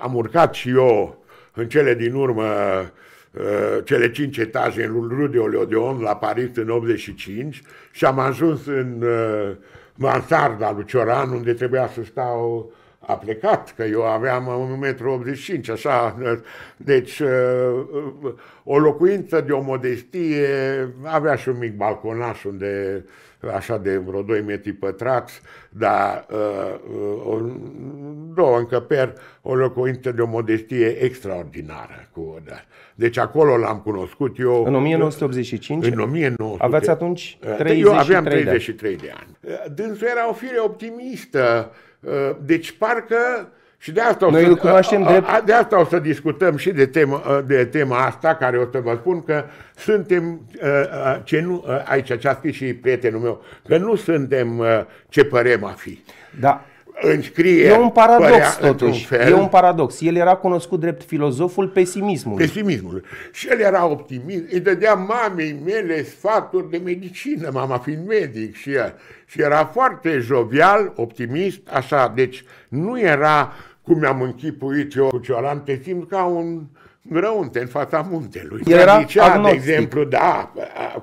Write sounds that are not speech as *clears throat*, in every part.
am urcat și eu în cele din urmă uh, cele cinci etaje în Rue de Oleodeon la Paris în 85 și am ajuns în uh, mansarda lui Cioran unde trebuia să stau a plecat, că eu aveam 1,85 m, așa, deci uh, uh, o locuință de o modestie, avea și un mic balconaș unde așa de vreo 2 metri pătrați, dar uh, două încăperi, o locuință de o modestie extraordinară. Cu, da. Deci acolo l-am cunoscut eu. În 1985? În 1900. Aveați atunci 33 Eu aveam 33 de ani. De ani. Dânsul era o fire optimistă Uh, deci parcă și de asta, Noi o să, îl cunoaștem drept. de asta o să discutăm și de tema, uh, de tema asta, care o să vă spun că suntem, uh, ce nu, aici ce a scris și prietenul meu, că nu suntem ce părem a fi. Da înscrie E un paradox, totuși. Fel. E un paradox. El era cunoscut drept filozoful pesimismului. Pesimismul. Și el era optimist. Îi dădea mamei mele sfaturi de medicină, mama fiind medic și el. Și era foarte jovial, optimist, așa. Deci nu era cum mi-am închipuit eu cu Cioran, te simt ca un grăunte, în fața muntelui. Era Nicea, de exemplu, da,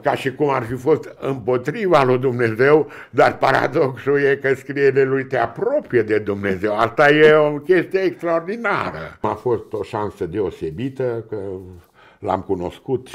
ca și cum ar fi fost împotriva lui Dumnezeu, dar paradoxul e că scrierile lui te apropie de Dumnezeu. Asta e o chestie extraordinară. A fost o șansă deosebită că l-am cunoscut.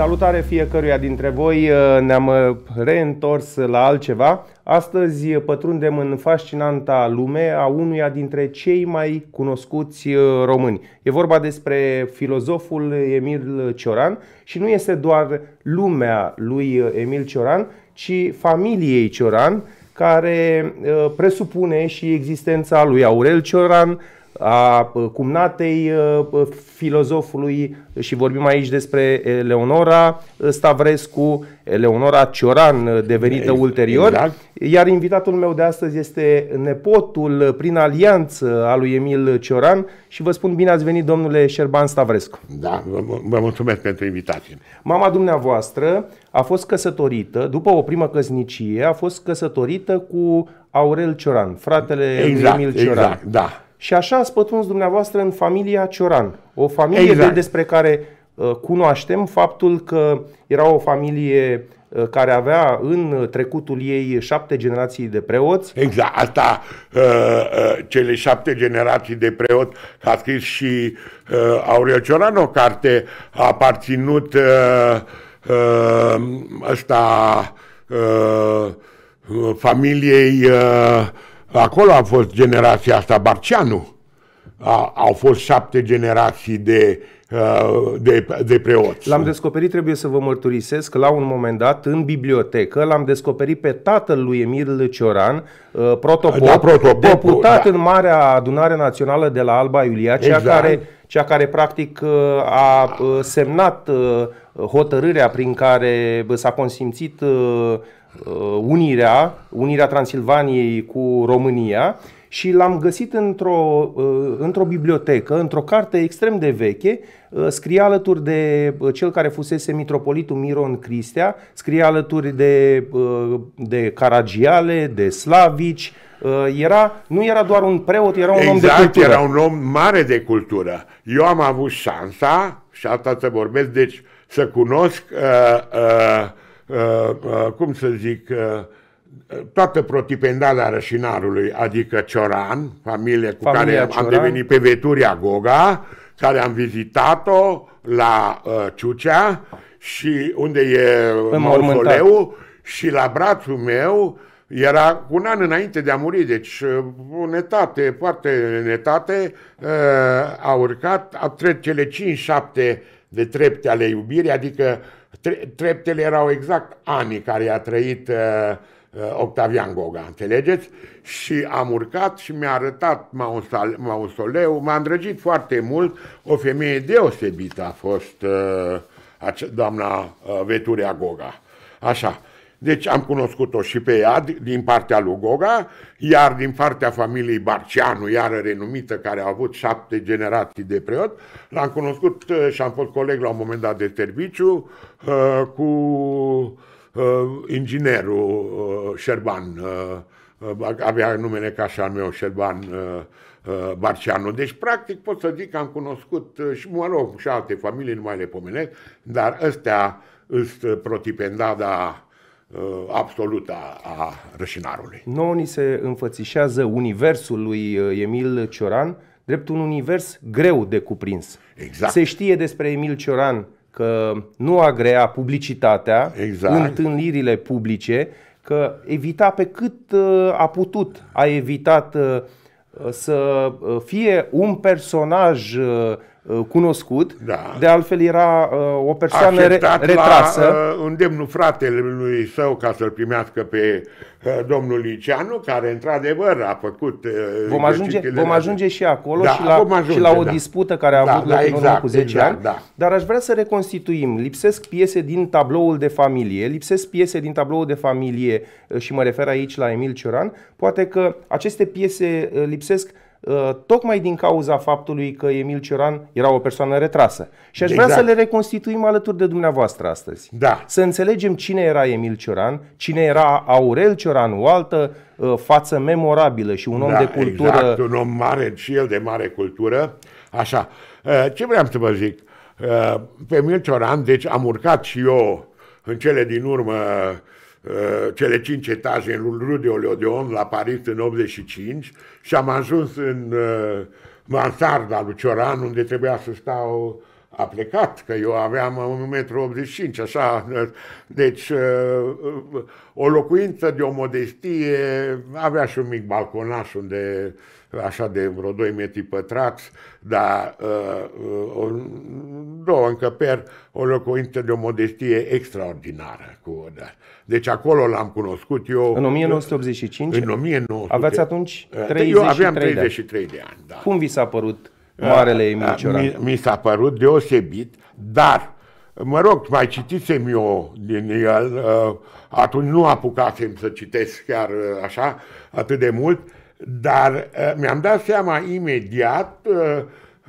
Salutare fiecăruia dintre voi, uh, ne-am uh, reîntors la altceva. Astăzi uh, pătrundem în fascinanta lume a unuia dintre cei mai cunoscuți români. E vorba despre filozoful Emil Cioran și nu este doar lumea lui Emil Cioran, ci familiei Cioran, care presupune și existența lui Aurel Cioran, a cumnatei ă, filozofului și vorbim aici despre Eleonora Stavrescu, Eleonora Cioran devenită ulterior, exact. iar invitatul meu de astăzi este nepotul prin alianță al lui Emil Cioran și vă spun bine ați venit domnule Șerban Stavrescu. Da, vă, vă mulțumesc pentru invitație. Mama dumneavoastră a fost căsătorită, după o primă căsnicie, a fost căsătorită cu Aurel Cioran, fratele exact, Emil Cioran. Exact, da. Și așa ați pătruns dumneavoastră în familia Cioran, o familie exact. de despre care uh, cunoaștem faptul că era o familie uh, care avea în uh, trecutul ei șapte generații de preoți. Exact, asta, uh, uh cele șapte generații de preoți, a scris și uh, Aurel Cioran o carte, a aparținut ăsta familiei uh, Acolo a fost generația asta, Barceanu. A, au fost șapte generații de, uh, de, de preoți. L-am descoperit, trebuie să vă mărturisesc, la un moment dat, în bibliotecă, l-am descoperit pe tatăl lui Emil Cioran, uh, protopop, da, protopop deputat da. în Marea Adunare Națională de la Alba Iulia, cea exact. care cea care practic uh, a semnat hotărârea prin care s-a consimțit Uh, unirea, unirea Transilvaniei cu România și l-am găsit într-o, uh, într-o bibliotecă, într-o carte extrem de veche, uh, scrie alături de cel care fusese mitropolitul Miron Cristea, scrie alături de, de Caragiale, de Slavici, era, nu era doar un preot, era un exact, om de exact, cultură. era un om mare de cultură. Eu am avut șansa, și asta să vorbesc, deci să cunosc uh, uh, Uh, uh, cum să zic, uh, toată protipendala rășinarului, adică Cioran, familie cu Familia care Cioran. am devenit pe Veturia Goga, care am vizitat-o la uh, Ciucea și unde e mausoleu și la brațul meu era un an înainte de a muri, deci în etate, foarte în uh, a urcat a cele 5-7 de trepte ale iubirii, adică uh, Treptele erau exact anii care i-a trăit uh, uh, Octavian Goga, înțelegeți? Și am urcat și mi-a arătat mausoleu, m-a îndrăgit foarte mult, o femeie deosebită a fost uh, doamna uh, Veturea Goga. Așa, deci am cunoscut-o și pe ea din partea lui Goga, iar din partea familiei Barceanu, iară renumită, care a avut șapte generații de preot, l-am cunoscut uh, și am fost coleg la un moment dat de serviciu uh, cu uh, inginerul Șerban, avea numele ca și al meu, Șerban Barceanu. Deci, practic, pot să zic că am cunoscut și, mă rog, și alte familii, nu mai le pomenesc, dar ăstea îs protipendada da, Uh, absolută a, rășinarului. Nouă ni se înfățișează universul lui uh, Emil Cioran drept un univers greu de cuprins. Exact. Se știe despre Emil Cioran că nu agrea publicitatea, exact. întâlnirile publice, că evita pe cât uh, a putut, a evitat să fie un personaj Uh, cunoscut. Da. De altfel era uh, o persoană re- retrasă. La, uh, îndemnul fratelui său ca să-l primească pe domnul Liceanu, care într-adevăr a făcut... Vom ajunge, vom ajunge și acolo da, și, la, vom ajunge, și la o da. dispută care a da, avut da, loc exact, cu 10 exact, ani. Da. Dar aș vrea să reconstituim. Lipsesc piese din tabloul de familie, lipsesc piese din tabloul de familie și mă refer aici la Emil Cioran. Poate că aceste piese lipsesc Uh, tocmai din cauza faptului că Emil Cioran era o persoană retrasă. Și aș exact. să le reconstituim alături de dumneavoastră astăzi. Da. Să înțelegem cine era Emil Cioran, cine era Aurel Cioran, o altă uh, față memorabilă și un om da, de cultură. Exact, un om mare și el de mare cultură. Așa, uh, ce vreau să vă zic? Pe Emil Cioran, deci am urcat și eu în cele din urmă Uh, cele cinci etaje în Rue de Oleodeon la Paris în 85 și am ajuns în mansarda uh, lui Cioran unde trebuia să stau a plecat, că eu aveam 1,85 m, așa, uh, deci o locuință de o modestie, avea și un mic balconaș unde așa de vreo 2 metri pătrați, dar o, uh, uh, două încăperi, o locuință de o modestie extraordinară. Cu, da. Deci acolo l-am cunoscut eu. În 1985? În 1900. Aveați atunci 33 uh, Eu aveam 33 de ani. De ani da. Cum vi s-a părut Marele Emil Cioran? Mi, mi s-a părut deosebit, dar mă rog, mai citisem eu din el, atunci nu apucasem să citesc chiar așa atât de mult, dar uh, mi-am dat seama imediat uh,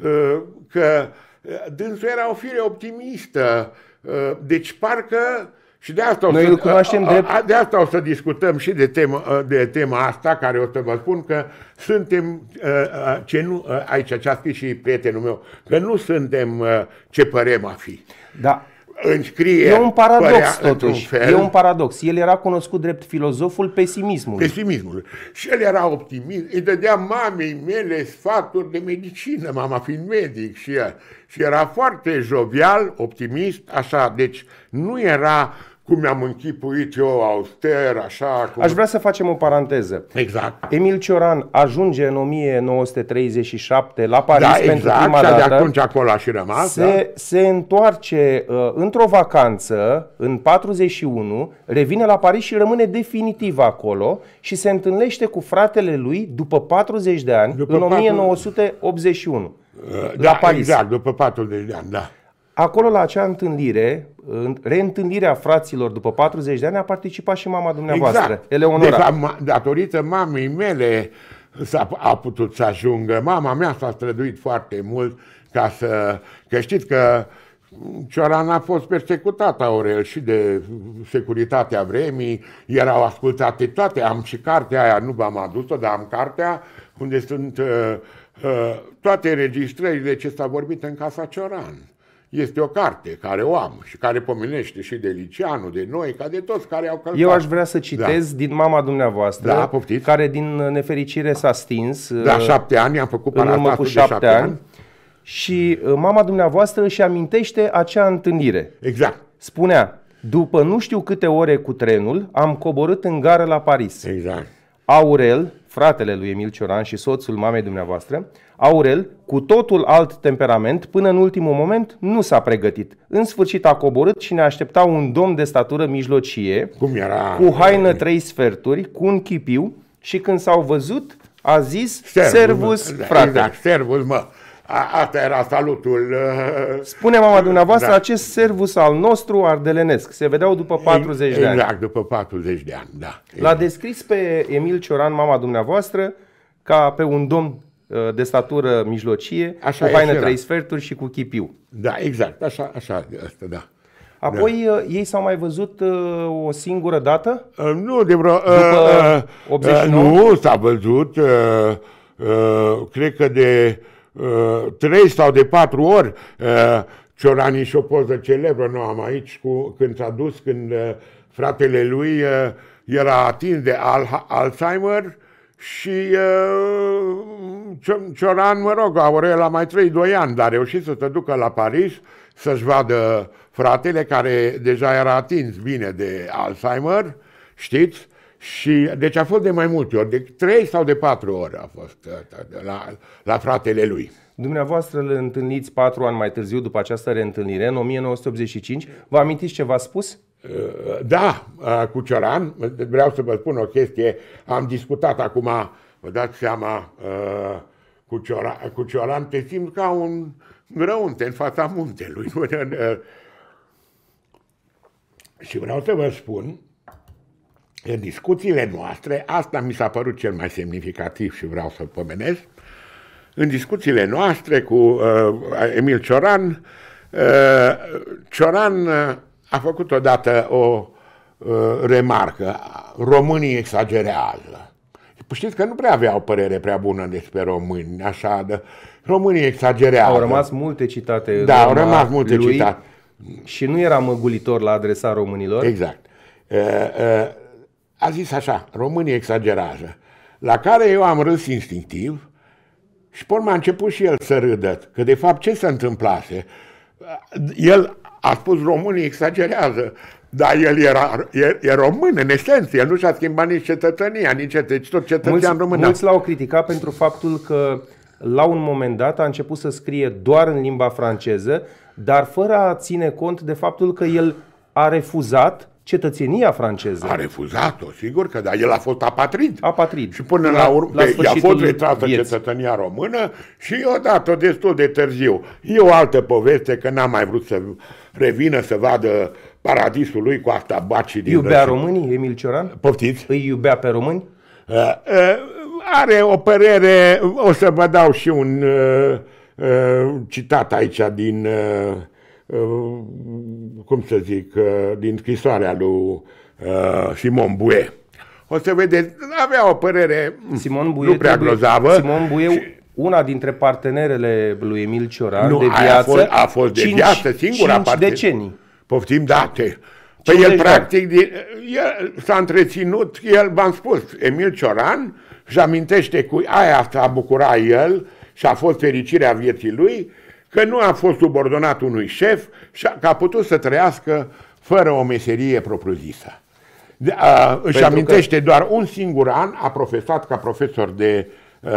uh, că dânsul era o fire optimistă, deci parcă și de asta, o să, îl cunoaștem drept. de asta o să discutăm și de tema, de tema asta, care o să vă spun că suntem, ce nu, aici ce a scris și prietenul meu, că nu suntem ce părem a fi. Da, înscrie E un paradox, totuși. Fel. E un paradox. El era cunoscut drept filozoful pesimismului. Pesimismului. Și el era optimist. Îi dădea mamei mele sfaturi de medicină, mama fiind medic și el. Și era foarte jovial, optimist, așa. Deci nu era uh, cum mi-am închipuit eu, auster, așa... Cum... Aș vrea să facem o paranteză. Exact. Emil Cioran ajunge în 1937 la Paris da, pentru exact, prima dată. de atunci acolo a și rămas. Se, da? se întoarce uh, într-o vacanță, în 41, revine la Paris și rămâne definitiv acolo și se întâlnește cu fratele lui după 40 de ani, după în 1981. 40... Uh, la da, Paris. exact, după 40 de ani, da. Acolo, la acea întâlnire, reîntâlnirea fraților după 40 de ani, a participat și mama dumneavoastră, exact. Eleonora. Deci, la, datorită mamei mele s-a, a putut să ajungă. Mama mea s-a străduit foarte mult ca să... Că știți că Cioran a fost persecutat, Aurel, și de securitatea vremii, erau ascultate toate, am și cartea aia, nu v-am adus-o, dar am cartea unde sunt uh, uh, toate registrările ce s-a vorbit în casa Cioran. Este o carte care o am și care pomenește și de Liceanu, de noi, ca de toți care au călcat. Eu aș vrea să citez da. din mama dumneavoastră, da, care din nefericire s-a stins. Da, uh, șapte ani, am făcut până la cu șapte, șapte ani. ani. Și uh, mama dumneavoastră își amintește acea întâlnire. Exact. Spunea, după nu știu câte ore cu trenul, am coborât în gară la Paris. Exact. Aurel, fratele lui Emil Cioran și soțul mamei dumneavoastră, Aurel, cu totul alt temperament, până în ultimul moment nu s-a pregătit. În sfârșit a coborât și ne aștepta un domn de statură mijlocie, Cum era? cu haină trei sferturi, cu un chipiu și când s-au văzut a zis servus, servus da, mă. frate. Exact, servus mă. Asta era salutul. Uh, Spune mama da. dumneavoastră, da. acest servus al nostru ardelenesc. Se vedeau după 40 exact, de ani. Exact, după 40 de ani, da. L-a descris pe Emil Cioran, mama dumneavoastră, ca pe un domn Uh, de statură mijlocie, așa cu haină trei sferturi și cu chipiu. Da, exact, așa, așa, asta, da. Apoi da. Uh, ei s-au mai văzut uh, o singură dată? Uh, nu, de vreo... Uh, 89? Uh, uh nu, s-a văzut, uh, uh, cred că de uh, sau de patru ori. Uh, Ciorani și o poză celebră, nu am aici, cu, când s-a dus, când uh, fratele lui uh, era atins de Al- Alzheimer, uh, și Cioran, mă rog, Aurel a mai trăit 2 ani, dar a reușit să te ducă la Paris să-și vadă fratele care deja era atins bine de Alzheimer, știți? Și, deci a fost de mai multe ori, de trei sau de patru ori a fost ă, ă, la, la fratele lui. Dumneavoastră le întâlniți patru ani mai târziu după această reîntâlnire, în 1985. Vă amintiți ce v-a spus? Da, cu Cioran, vreau să vă spun o chestie, am discutat acum, vă dați seama, cu Cioran, cu Cioran te simți ca un grăunte în fața muntelui. *laughs* Și vreau să vă spun, în discuțiile noastre, asta mi s-a părut cel mai semnificativ și vreau să pomenesc, în discuțiile noastre cu uh, Emil Cioran, uh, Cioran a făcut odată o uh, remarcă, românii exagerează. Păi știți că nu prea avea o părere prea bună despre români, așa, de, românii exagerează. Au rămas multe citate. Da, au rămas multe lui citate. Și nu era măgulitor la adresa românilor. Exact. a zis așa, românii exagerează, la care eu am râs instinctiv și pe urmă a început și el să râdă, că de fapt ce se întâmplase? El a spus românii exagerează, dar el era, e, e român în esență, el nu și-a schimbat nici cetățenia, nici deci tot cetățean român. Mulți l-au criticat pentru faptul că la un moment dat a început să scrie doar în limba franceză, dar fără a ține cont de faptul că el a refuzat cetățenia franceză. A refuzat-o, sigur că da. El a fost apatrid. Apatrid. Și până la, la urmă i-a fost retrasă cetățenia română și odată destul de târziu. E o altă poveste că n-am mai vrut să revină să vadă paradisul lui cu asta baci din Iubea Răsul. românii, Emil Cioran? Poftiți? Îi iubea pe români? Uh, uh, are o părere, o să vă dau și un uh, uh, citat aici din, uh, uh, cum să zic, uh, din scrisoarea lui uh, Simon Bue. O să vedeți, avea o părere Simon Buie nu prea trebuie, grozavă. Simon Buie una dintre partenerele lui Emil Cioran nu, de viață. A fost, a fost de cinci, viață singura cinci parte. decenii. Poftim date. Păi el deci, da. practic din, el s-a întreținut, el v-am spus, Emil Cioran și amintește cu aia s-a bucurat el și a fost fericirea vieții lui, că nu a fost subordonat unui șef și a, că a putut să trăiască fără o meserie propriu-zisă. De, a, își Pentru amintește că... doar un singur an, a profesat ca profesor de uh, Uh,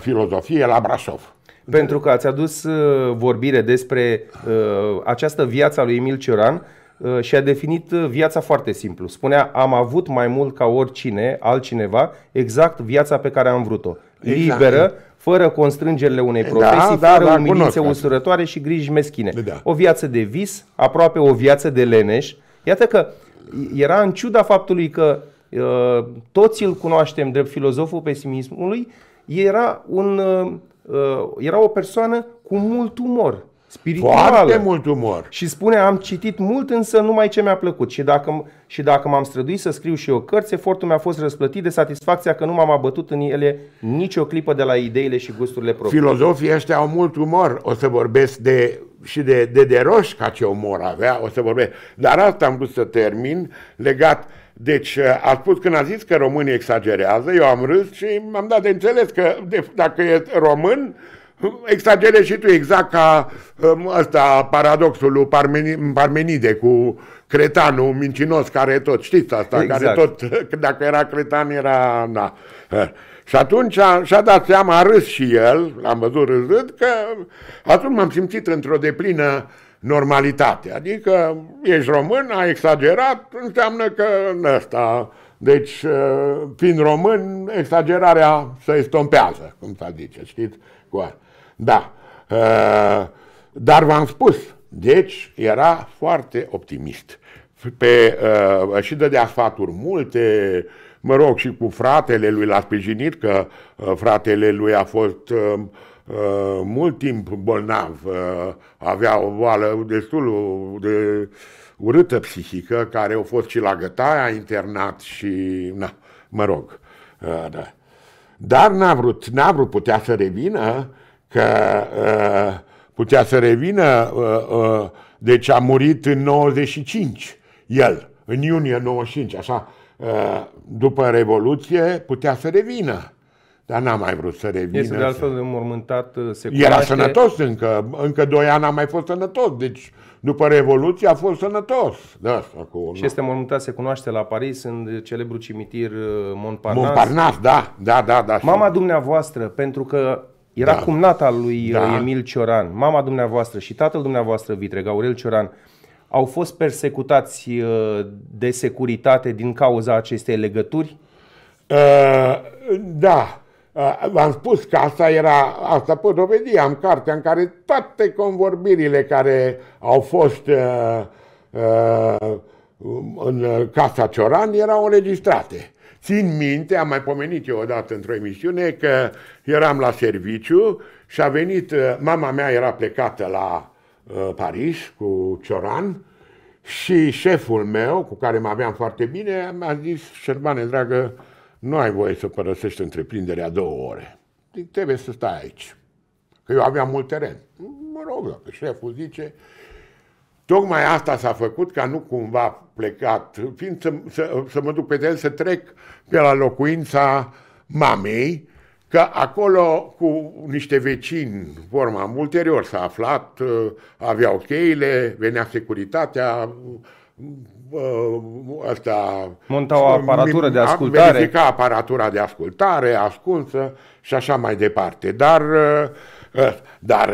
filozofie la Brașov. Pentru că ați adus uh, vorbire despre uh, această viață a lui Emil Cioran uh, și a definit uh, viața foarte simplu. Spunea, am avut mai mult ca oricine, altcineva, exact viața pe care am vrut-o. Exact. Liberă, fără constrângerile unei da, profesii, da, fără da, da, umilințe usurătoare și griji meschine. Da. O viață de vis, aproape o viață de leneș. Iată că era în ciuda faptului că uh, toți îl cunoaștem drept filozoful pesimismului, era, un, uh, era o persoană cu mult umor spirituală. Foarte mult umor. Și spune, am citit mult, însă numai ce mi-a plăcut. Și dacă, și dacă m-am străduit să scriu și eu cărți, efortul mi-a fost răsplătit de satisfacția că nu m-am abătut în ele nicio clipă de la ideile și gusturile proprii. Filozofii ăștia au mult umor. O să vorbesc de și de, de, de ca ce umor avea, o să vorbesc. Dar asta am vrut să termin legat deci eh, a spus când a zis că românii exagerează, eu am râs și m am dat de înțeles că de, dacă e român, exagerezi și tu exact ca ehm, ăsta, paradoxul lui Parmeni, Parmenide cu cretanul mincinos care tot, știți asta, exact. care tot, *laughs* dacă era cretan era, na. Eh, și atunci și-a dat seama, a râs și el, l-am văzut râzând, că atunci m-am simțit într-o deplină normalitate. Adică ești român, a exagerat, înseamnă că în ăsta. Deci, uh, fiind român, exagerarea se estompează, cum s-a zice, știți? Da. Uh, dar v-am spus, deci era foarte optimist. Pe, uh, și dădea sfaturi multe, mă rog, și cu fratele lui l-a sprijinit, că fratele lui a fost Uh, mult timp bolnav, uh, avea o boală destul de urâtă psihică, care a fost și la gătaia internat și, na, mă rog, uh, da. Dar n-a vrut, n-a vrut, putea să revină, că uh, putea să revină, uh, uh, deci a murit în 95, el, în iunie 95, așa, uh, după Revoluție, putea să revină. Dar n-a mai vrut să revină. Este de altfel de mormântat uh, se Era sănătos încă, încă doi ani a mai fost sănătos, deci după Revoluție a fost sănătos. Da, acolo, și este mormântat, se cunoaște la Paris, în celebru cimitir uh, Montparnasse. Montparnasse, da, da, da. da Mama și... dumneavoastră, pentru că era da. cumnata lui uh, da. Emil Cioran, mama dumneavoastră și tatăl dumneavoastră Vitreg, Aurel Cioran, au fost persecutați de securitate din cauza acestei legături? Uh, da. Eh, v-am spus că asta era, asta pot dovedi, am cartea în care toate convorbirile care au fost uh, uh, în Casa Cioran erau înregistrate. Țin minte, am mai pomenit eu odată într-o emisiune, că eram la serviciu și a venit, mama mea era plecată la uh, Paris cu Cioran și șeful meu, cu care mă aveam foarte bine, mi-a zis, șerbane dragă, uh, nu ai voie să părăsești întreprinderea două ore. Deci trebuie să stai aici. Că eu aveam mult teren. Mă rog, dacă șeful zice, Tocmai asta s-a făcut ca nu cumva plecat, fiind să, să, să mă duc pe el să trec pe la locuința mamei, că acolo cu niște vecini, forma, ulterior s-a aflat, aveau cheile, venea securitatea, Uh, ăsta... Monta o uh, aparatură de ascultare. Verifica aparatura de ascultare, ascultă și așa mai departe. Dar, uh, dar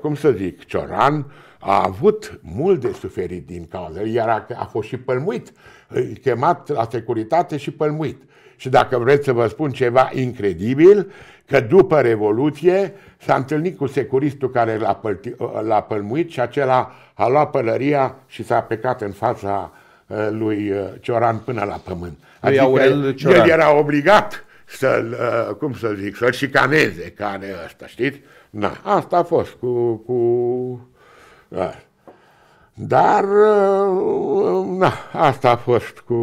cum să zic, Cioran a avut mult de suferit din cauza. Iar a, a fost și pălmuit, chemat la securitate și pălmuit. Și dacă vreți să vă spun ceva incredibil, că după Revoluție s-a întâlnit cu securistul care l-a, l-a pălmuit și acela a luat pălăria și s-a plecat în fața uh, lui uh, Cioran până la pământ. Adică Aurel Cioran. el era obligat să-l, uh, cum să zic, să-l șicaneze ca ăsta, știți? Na, asta a fost cu... cu... Dar, na, asta a fost cu...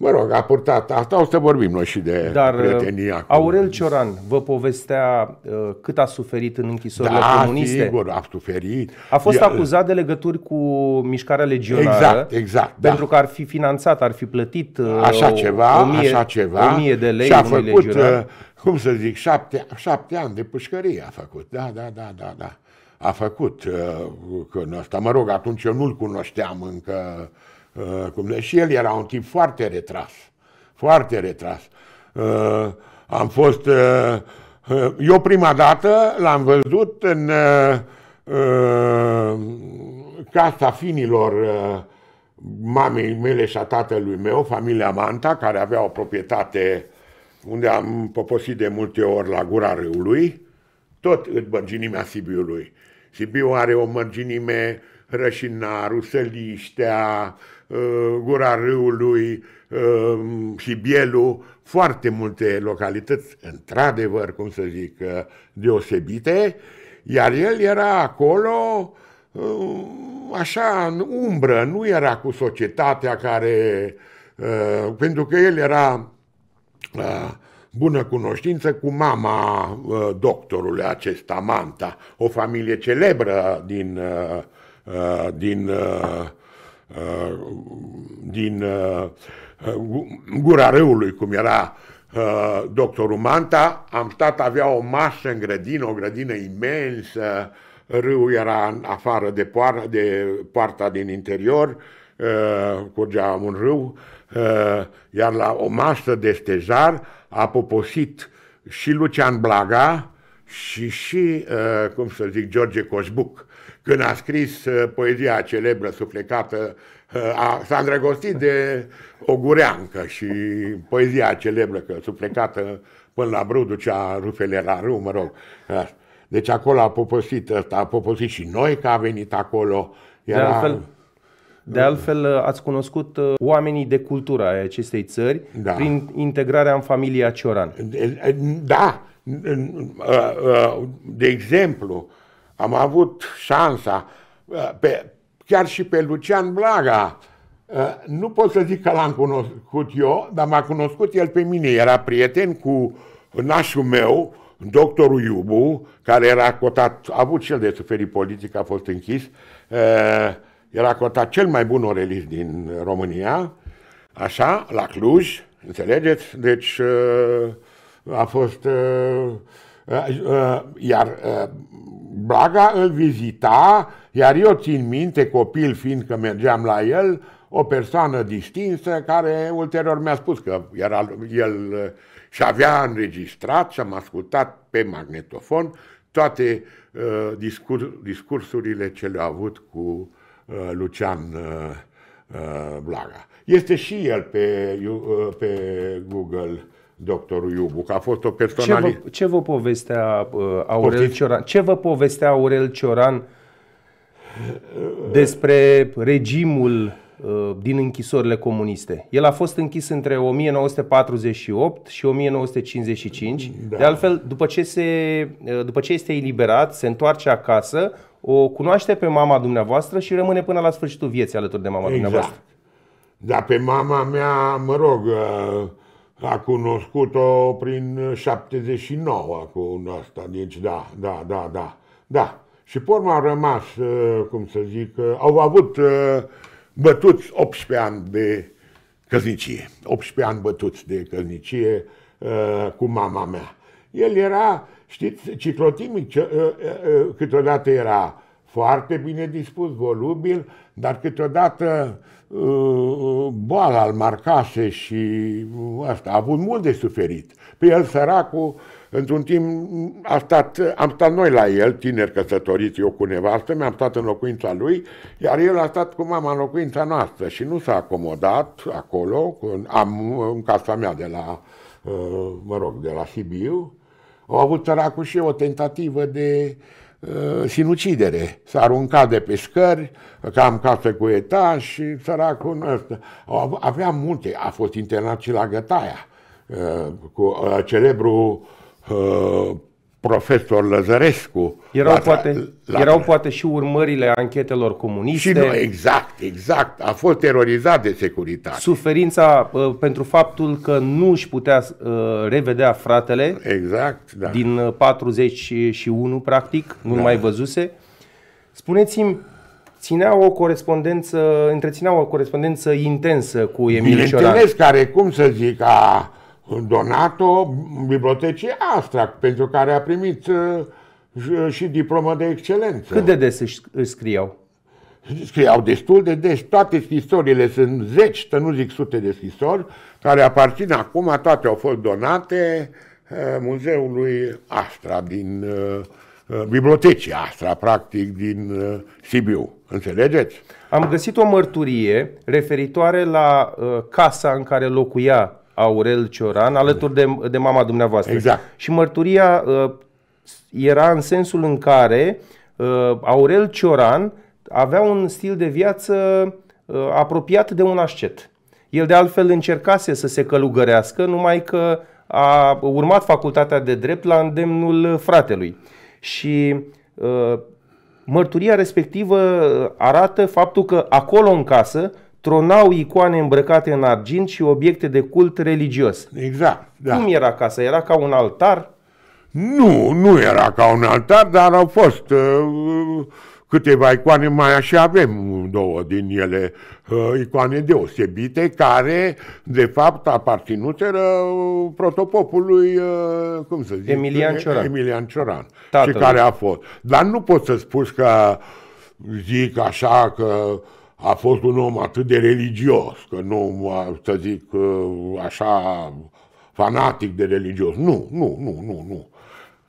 Mă rog, a purtat. Asta o să vorbim noi și de Dar, uh, prietenia. Dar Aurel Cioran vă povestea uh, cât a suferit în închisorile da, comuniste. sigur, a suferit. A fost uh, acuzat de legături cu mișcarea legionară. Exact, exact. Da. Pentru da. că ar fi finanțat, ar fi plătit uh, așa ceva, o mie, așa ceva. O mie de lei și a făcut, Uh, cum să zic, șapte, șapte ani de pușcărie a făcut. Da, da, da, da, da. A făcut uh, că Mă rog, atunci eu nu-l cunoșteam încă. Uh, Uh, cum de și el era un tip foarte retras, foarte retras. Uh, am fost, uh, eu prima dată l-am văzut în casa finilor mamei mele și a tatălui meu, familia Manta, care avea o proprietate unde am poposit de multe ori la gura râului, tot în mărginimea Sibiului. Sibiu are o mărginime rășina, rusăliștea, Uh, gura Râului Hibielu, uh, foarte multe localități, într-adevăr, cum să zic, uh, deosebite, iar el era acolo așa în umbră, nu era cu societatea care, pentru că el era bună cunoștință cu mama doctorului acesta, Manta, o familie celebră din, din Uh, din uh, gura râului, cum era uh, doctorul Manta, am stat, avea o masă în grădină, o grădină imensă, râul era în afară de, poar, de poarta din interior, curgea un râu, iar la o masă de stejar a poposit și Lucian Blaga și și, cum să zic, George Cosbuc când a scris uh, poezia celebră suflecată, uh, s-a îndrăgostit de o gureancă și poezia celebră că suflecată până la brudul cea rufele la râu, mă rog. Deci acolo a poposit ăsta, a poposit și noi că a venit acolo. Era... De altfel, de altfel, ați cunoscut uh, oamenii de cultură a acestei țări da. prin integrarea în familia Cioran. Da, de exemplu, am avut șansa, uh, pe, chiar și pe Lucian Blaga, uh, nu pot să zic că l-am cunoscut eu, dar m-a cunoscut el pe mine. Era prieten cu nașul meu, doctorul Iubu, care era cotat, a avut cel de suferit politic, a fost închis, uh, era cotat cel mai bun orelist din România, așa, la Cluj, înțelegeți? Deci a fost... Iar Blaga îl vizita, iar eu țin minte, copil fiindcă mergeam la el, o persoană distinsă care ulterior mi-a spus că era, el uh, și avea înregistrat și am ascultat pe magnetofon toate uh, discur, discursurile ce le-a avut cu uh, Lucian uh, uh Blaga. Este și el pe, uh, pe Google doctorul Iubu, că a fost o personalitate. Ce vă, ce vă povestea uh, Aurel Poftiți? Cioran? Ce vă povestea Aurel Cioran despre regimul uh, din închisorile comuniste. El a fost închis între 1948 și 1955. Da. De altfel, după ce, se, uh, după ce este eliberat, se întoarce acasă, o cunoaște pe mama dumneavoastră și rămâne până la sfârșitul vieții alături de mama exact. dumneavoastră. Da, pe mama mea, mă rog, uh, a cunoscut-o prin 79 cu asta, deci da, da, da, da, da. Și porma a rămas, uh, cum să zic, uh, au avut uh, bătuți 18 ani de căznicie, 18 ani bătuți de căznicie cu mama mea. El era, știți, ciclotimic, câteodată era foarte bine dispus, volubil, dar câteodată uh, Uh, boala al Marcase și uh, asta, a avut mult de suferit. Pe el, săracul, într-un timp a stat, am stat noi la el, tineri căsătoriți, eu cu nevastă, mi-am stat în locuința lui, iar el a stat cu mama în locuința noastră și nu s-a acomodat acolo, am, în casa mea de la, uh, mă rog, de la Sibiu. Au avut săracul și o tentativă de uh, sinucidere. Uh, S-a aruncat de pe scări, cam casă cu etaj și săracul ăsta. Aveam multe. A fost internat și la Gătaia, uh, cu uh, celebrul profesor Lăzărescu. Erau, la, poate, la, erau poate și urmările anchetelor comuniste. Și nu, exact, exact. A fost terorizat de securitate. Suferința uh, pentru faptul că nu își putea uh, revedea fratele exact, da. din 41, uh, practic, nu da. mai văzuse. Spuneți-mi, ținea o corespondență, întrețineau o corespondență intensă cu Emil Cioran. Bineînțeles, care, cum să zic, a donat-o bibliotecii Astra, pentru care a primit uh, uh, și diplomă de excelență. Cât de des își scriau? Scriau destul de des. Toate scrisorile sunt zeci, să nu zic sute de scrisori, care aparțin acum, toate au fost donate uh, muzeului Astra din bibliotecii Astra, practic, din Sibiu. Înțelegeți? Am găsit o mărturie referitoare la casa în care locuia Aurel Cioran, alături de, de mama dumneavoastră. Exact. Și mărturia uh, era în sensul în care uh, Aurel Cioran avea un stil de viață uh, apropiat de un ascet. El de altfel încercase să se călugărească, numai că a urmat facultatea de drept la îndemnul fratelui. Și uh, mărturia respectivă uh, arată faptul că acolo în casă tronau icoane îmbrăcate în argint și obiecte de cult religios. Exact, da. Cum era casa? Era ca un altar? Nu, nu era ca un altar, dar au fost uh, câteva icoane, mai așa avem două din ele, uh, icoane deosebite, care, de fapt, aparținuseră protopopului, uh, cum să zic? Emilian Cioran. Emilian Cioran. Tatăl. Și care a fost. Dar nu pot să spun că, zic așa, că uh, a fost un om atât de religios, că nu, să zic, ă, așa fanatic de religios. Nu, nu, nu, nu, nu.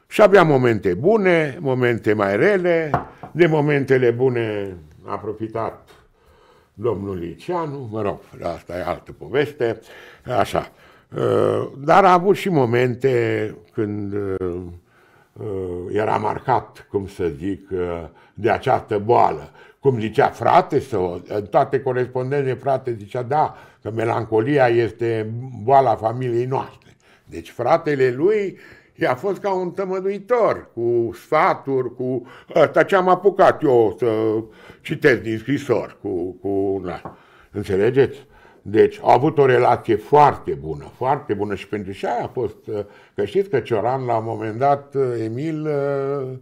Și avea momente bune, momente mai rele. De momentele bune a profitat domnul Liceanu, mă rog, asta e altă poveste, așa. Ă, dar a avut și momente când ă, era marcat, cum să zic, de această boală cum zicea, frate sau în toate corespondențele frate zicea, da, că melancolia este boala familiei noastre. Deci fratele lui i-a fost ca un tămăduitor, cu sfaturi, cu... Asta ce am apucat eu să citesc din scrisori, cu... cu na. Înțelegeți? Deci a avut o relație foarte bună, foarte bună și pentru și aia a fost, că știți că Cioran la un moment dat, Emil, uh,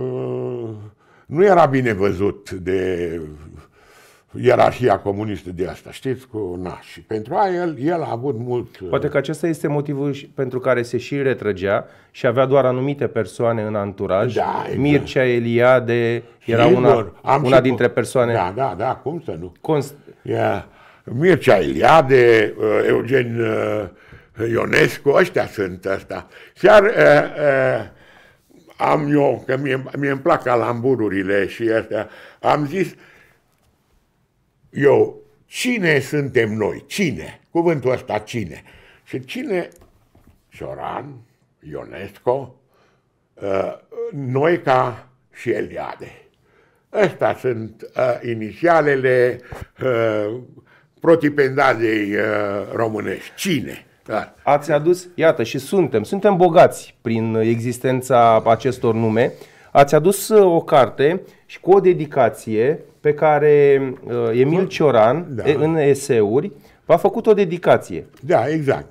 uh, nu era bine văzut de ierarhia comunistă de asta, știți, cu na. Și pentru a el, el a avut mult... Uh, Poate că acesta este motivul pentru care se și retrăgea și avea doar anumite persoane în anturaj. Da, exact. Mircea Eliade era Sigur, una, am una dintre persoane... Da, da, da, cum să nu? Const... Yeah. Mircea Eliade, uh, Eugen uh, Ionescu, ăștia sunt ăsta. Și ar, uh, uh, am eu, că mie, mie îmi plac alambururile și astea, am zis eu, cine suntem noi? Cine? Cuvântul ăsta, cine? Și cine? Șoran, Ionesco, uh, Noica și Eliade. Ăsta sunt uh, inițialele uh, protipendazei uh, românești. Cine? Clar. Ați adus, iată, și suntem, suntem bogați prin existența acestor nume. Ați adus uh, o carte și cu o dedicație pe care uh, Emil Cioran, da. în eseuri, v-a făcut o dedicație. Da, exact.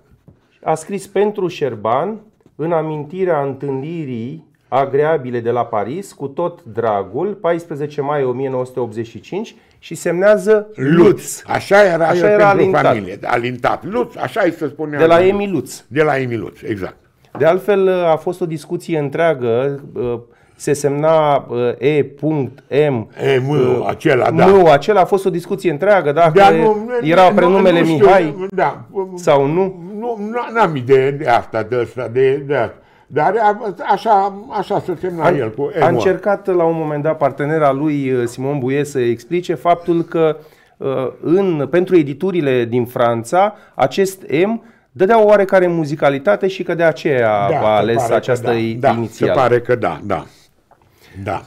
A scris pentru Șerban, în amintirea întâlnirii agreabile de la Paris, cu tot dragul, 14 mai 1985 și semnează Lutz. Așa era, așa era alintat. familie, alintat. Lutz, așa îi se spunea. De la Emi Lutz. De la Emi Lutz, exact. De altfel, a fost o discuție întreagă, uh, se semna uh, E.M. E, M, uh, acela, da. M, acela a fost o discuție întreagă, dacă da, nu, era nu, prenumele nu, nu știu, Mihai da, sau nu. Nu, nu am idee de asta, de asta, de, de asta. Dar așa, așa se semna a, el cu Emo. A încercat la un moment dat partenera lui uh, Simon Buie să explice faptul că uh, în, pentru editurile din Franța, acest M dădea o oarecare muzicalitate și că de aceea da, a ales această da, da inițială. Da, se pare că da, da. Da.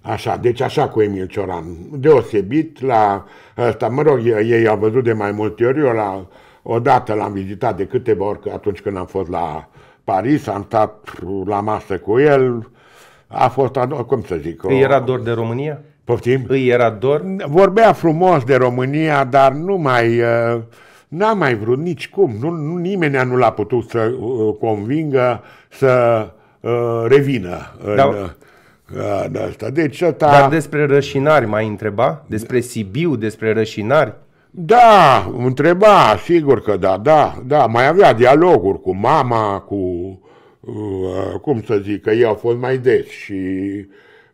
Așa, deci așa cu Emil Cioran. Deosebit la ăsta, mă rog, ei au văzut de mai multe ori, eu la, odată l-am vizitat de câteva ori atunci când am fost la Paris, am stat la masă cu el, a fost, cum să zic... O... era dor de România? Poftim? Îi era dor? Vorbea frumos de România, dar nu mai... Uh, n-a mai vrut nici cum, nu, nu, nimeni nu l-a putut să uh, convingă să uh, revină. Dar, în, uh, în asta. Deci, asta... Dar despre rășinari mai întreba? Despre Sibiu, despre rășinari? Da, întreba, sigur că da, da, da. Mai avea dialoguri cu mama, cu, uh, cum să zic, că ei au fost mai des și,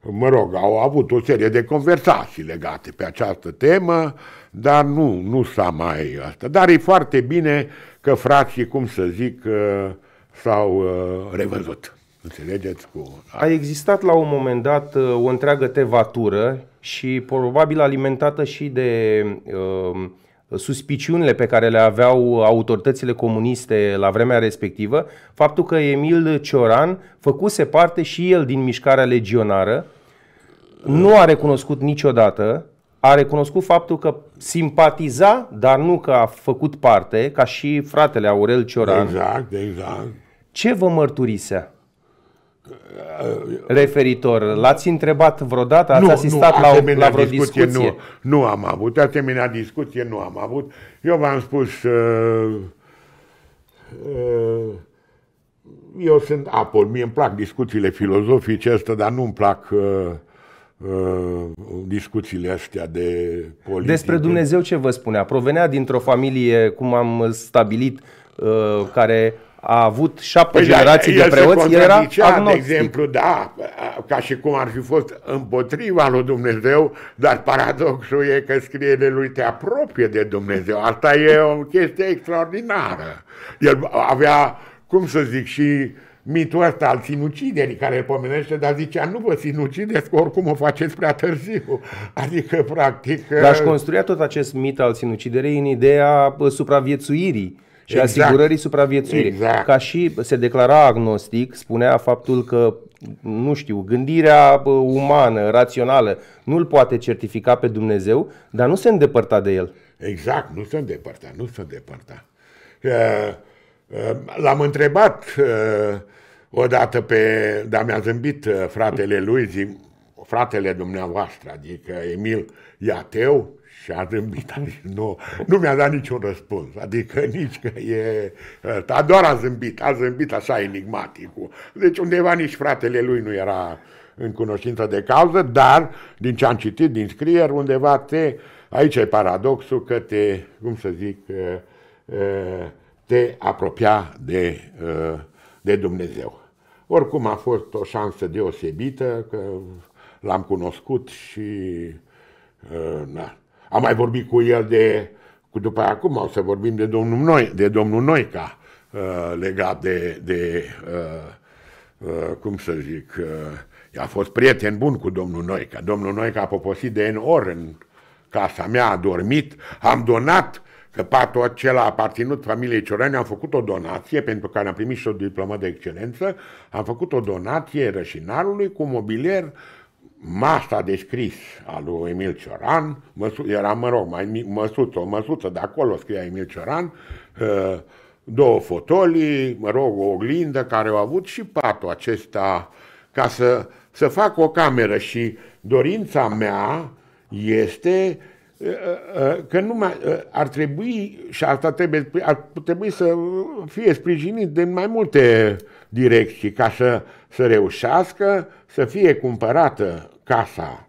mă rog, au avut o serie de conversații legate pe această temă, dar nu, nu s-a mai asta. Dar e foarte bine că frații, cum să zic, uh, s-au uh, revăzut. Înțelegeți? Cu... A existat la un moment dat uh, o întreagă tevatură și probabil alimentată și de uh, suspiciunile pe care le aveau autoritățile comuniste la vremea respectivă, faptul că Emil Cioran făcuse parte și el din mișcarea legionară, nu a recunoscut niciodată, a recunoscut faptul că simpatiza, dar nu că a făcut parte, ca și fratele Aurel Cioran. Exact, exact. Ce vă mărturisea? referitor. L-ați întrebat vreodată? Ați nu, asistat nu, la, o, la vreo discuție? discuție? Nu, nu am avut. Asemenea discuție nu am avut. Eu v-am spus... Uh, uh, eu sunt Apol. Mie îmi plac discuțiile filozofice astea, dar nu îmi plac... Uh, Uh, discuțiile astea de politică. Despre Dumnezeu ce vă spunea? Provenea dintr-o familie, cum am stabilit, uh, care a avut șapte păi, da, generații da, de preoți, el era agnostic. De exemplu, da, ca și cum ar fi fost împotriva lui Dumnezeu, dar paradoxul e că scrierile lui te apropie de Dumnezeu. Asta e o chestie extraordinară. El avea, cum să zic, și mitul ăsta al sinuciderii care îl pomenește, dar zicea nu vă sinucideți, că oricum o faceți prea târziu. Adică, practic... Dar aș construia tot acest mit al sinuciderii în ideea supraviețuirii și exact. asigurării supraviețuirii. Exact. Ca și se declara agnostic, spunea faptul că, nu știu, gândirea umană, rațională, nu-l poate certifica pe Dumnezeu, dar nu se îndepărta de el. Exact, nu se îndepărta, nu se îndepărta. Uh, l-am întrebat uh, odată pe, dar mi-a zâmbit uh, fratele lui, zi, fratele dumneavoastră, adică Emil e ateu, și a zâmbit, adică nu, nu mi-a dat niciun răspuns, adică *laughs* nici că e, ă, a doar a zâmbit, a zâmbit așa enigmatic. Deci undeva nici fratele lui nu era în cunoștință de cauză, dar din ce am citit din scrier, undeva te, aici e paradoxul că te, cum să zic, ă, ă, te apropia de, de Dumnezeu. Oricum a fost o șansă deosebită, că l-am cunoscut și na, am mai vorbit cu el de, cu după acum o să vorbim de domnul, Noi, de domnul Noica uh, legat de, de uh, uh, cum să zic, uh, a fost prieten bun cu domnul Noica. Domnul Noica a poposit de în or în casa mea, a dormit, am donat că patul acela a aparținut familiei Ciorane, am făcut o donație pentru care am primit și o diplomă de excelență, am făcut o donație rășinarului cu mobilier uh, masa de scris a lui Emil Cioran, măsu- era, mă rog, mai măsuță, o măsuță de acolo scria Emil Cioran, uh, două fotolii, mă rog, o oglindă care au avut și patul acesta ca să, să fac o cameră și dorința mea este uh, uh, că nu mai, ar trebui, și asta trebuie, ar trebui să fie sprijinit din mai multe direcții ca să, să reușească să fie cumpărată casa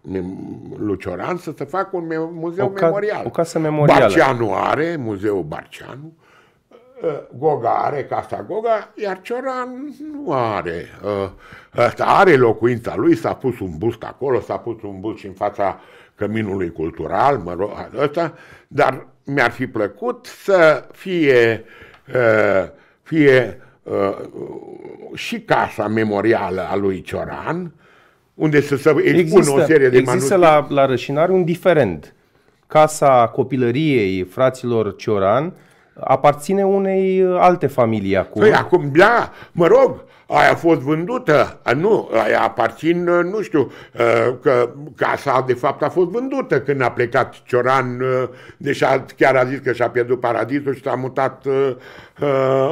Lucioran să se facă un muzeu o ca, memorial. O casă memorială. Barceanu are, muzeul Barceanu, ă, Goga are casa Goga, iar Cioran nu are. Asta ă, are locuința lui, s-a pus un bust acolo, s-a pus un bust și în fața căminului cultural, mă rog, ăsta, dar mi-ar fi plăcut să fie, ă, fie și casa memorială a lui Cioran, unde să se expună există, o serie de Există la, la Rășinari un diferend. Casa copilăriei fraților Cioran aparține unei alte familii acum. Păi acum, da, mă rog, aia a fost vândută. A, nu, aia aparțin, uh, nu știu, uh, că casa de fapt a fost vândută când a plecat Cioran, uh, deși chiar a zis că și-a pierdut paradisul și s-a mutat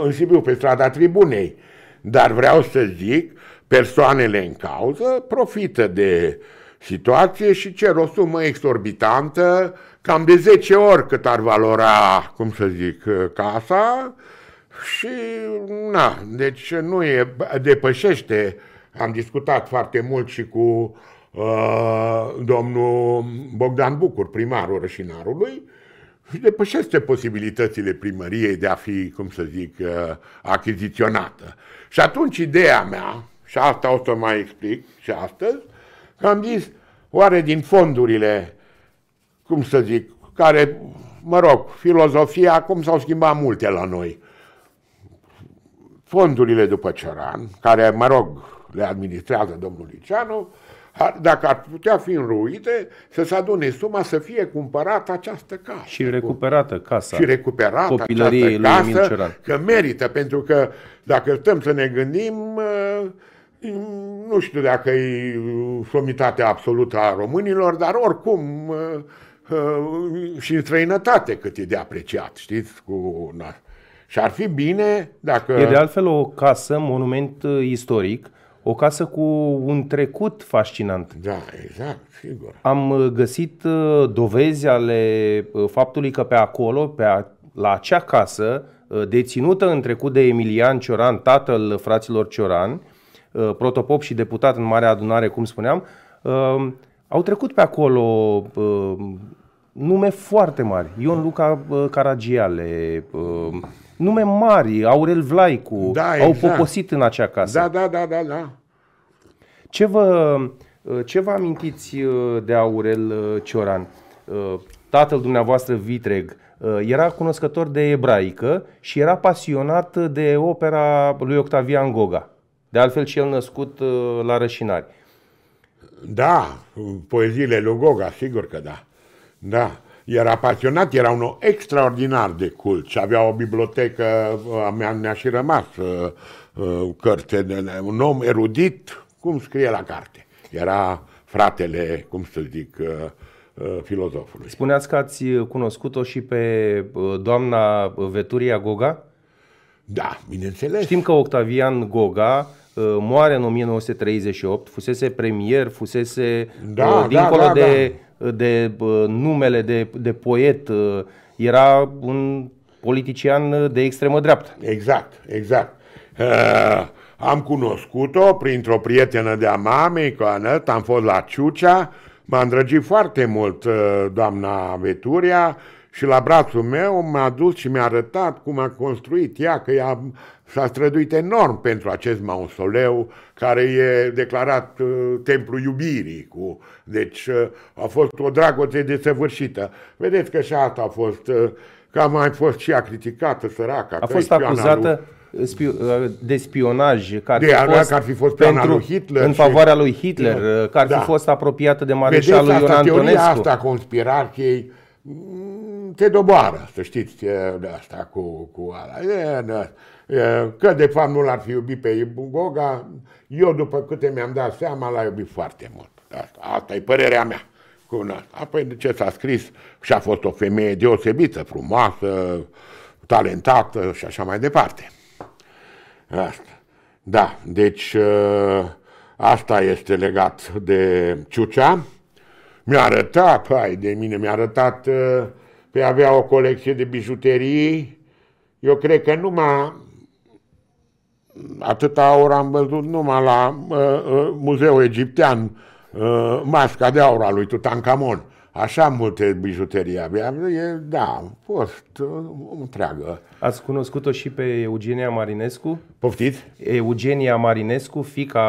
în Sibiu pe strada Tribunei. Dar vreau să zic Persoanele în cauză profită de situație și cer o sumă exorbitantă, cam de 10 ori cât ar valora, cum să zic, casa și, na, deci nu e, depășește, am discutat foarte mult și cu uh, domnul Bogdan Bucur, primarul Rășinarului, și depășește posibilitățile primăriei de a fi, cum să zic, uh, achiziționată. Și atunci ideea mea, și asta o să mai explic și astăzi, că am zis, oare din fondurile, cum să zic, care, mă rog, filozofia, acum s-au schimbat multe la noi, fondurile după Cioran, care, mă rog, le administrează domnul Liceanu, dacă ar putea fi înruite, să se adune suma să fie cumpărată această casă. Și recuperată casa. Și recuperată această casă, lui că merită, pentru că dacă stăm să ne gândim, ă, nu știu dacă e somitatea absolută a românilor, dar oricum uh, uh, și în străinătate cât e de apreciat, știți? Cu... Și ar fi bine dacă... E de altfel o casă, monument uh, istoric, o casă cu un trecut fascinant. Da, exact, sigur. Am găsit dovezi ale faptului că pe acolo, pe a, la acea casă, deținută în trecut de Emilian Cioran, tatăl fraților Cioran, Uh, protopop și deputat în Marea Adunare, cum spuneam, uh, au trecut pe acolo uh, nume foarte mari. Ion Luca Caragiale, nume mari, Aurel Vlaicu, da, au exact. poposit în acea casă. Da, da, da, da, da. Ce vă, ce vă amintiți de Aurel Cioran? Tatăl dumneavoastră Vitreg era cunoscător de ebraică și era pasionat de opera lui Octavian Goga. De altfel și el născut uh, la Rășinari. Da, poeziile lui Goga, sigur că da. Da, era pasionat, era unul extraordinar de cult și avea o bibliotecă, uh, mea ne-a și rămas uh, cărți, un om erudit, cum scrie la carte. Era fratele, cum să zic, filozofului. Spuneați că ați cunoscut-o și pe doamna Veturia Goga? Da, bineînțeles. Știm că Octavian Goga Uh, moare în 1938, fusese premier, fusese uh, da, da, dincolo da, da, de, da. Uh, de, de numele de, de poet, era un politician de extremă dreaptă. Exact, exact. Uh, am cunoscut-o printr-o prietenă de-a mamei, cu Anăt, am fost la Ciucea, m-a îndrăgit foarte mult doamna Veturia, uh, și la brațul meu m-a dus și mi-a arătat cum a construit ea, că ea s-a străduit enorm pentru acest mausoleu care e declarat uh, templu iubirii. Cu, deci uh, a fost o dragoste desăvârșită. Vedeți că și asta a fost, uh, că a mai fost și a criticată săraca. A fost acuzată uh, de spionaj care, de, fost că ar fi fost pentru, Hitler în favoarea lui Hitler, nu, da. că ar da. fi fost apropiată de mareșalul Ion Antonescu. Teoria asta a te doboară, să știți, de asta cu, cu ala. E, da, e, că de fapt nu l-ar fi iubit pe Goga, eu după câte mi-am dat seama, l-a iubit foarte mult. Asta, da, asta e părerea mea. Apoi de ce s-a scris și a fost o femeie deosebită, frumoasă, talentată și așa mai departe. Asta. Da, deci ă, asta este legat de Ciucea mi-a arătat, hai de mine, mi-a arătat uh, Păi avea o colecție de bijuterii. Eu cred că numai atâta aur am văzut numai la uh, uh, Muzeul Egiptean, uh, masca de aur a lui Tutankamon. Așa multe bijuterii avea, e, da, fost uh, întreagă. Ați cunoscut-o și pe Eugenia Marinescu? Poftit. Eugenia Marinescu, fica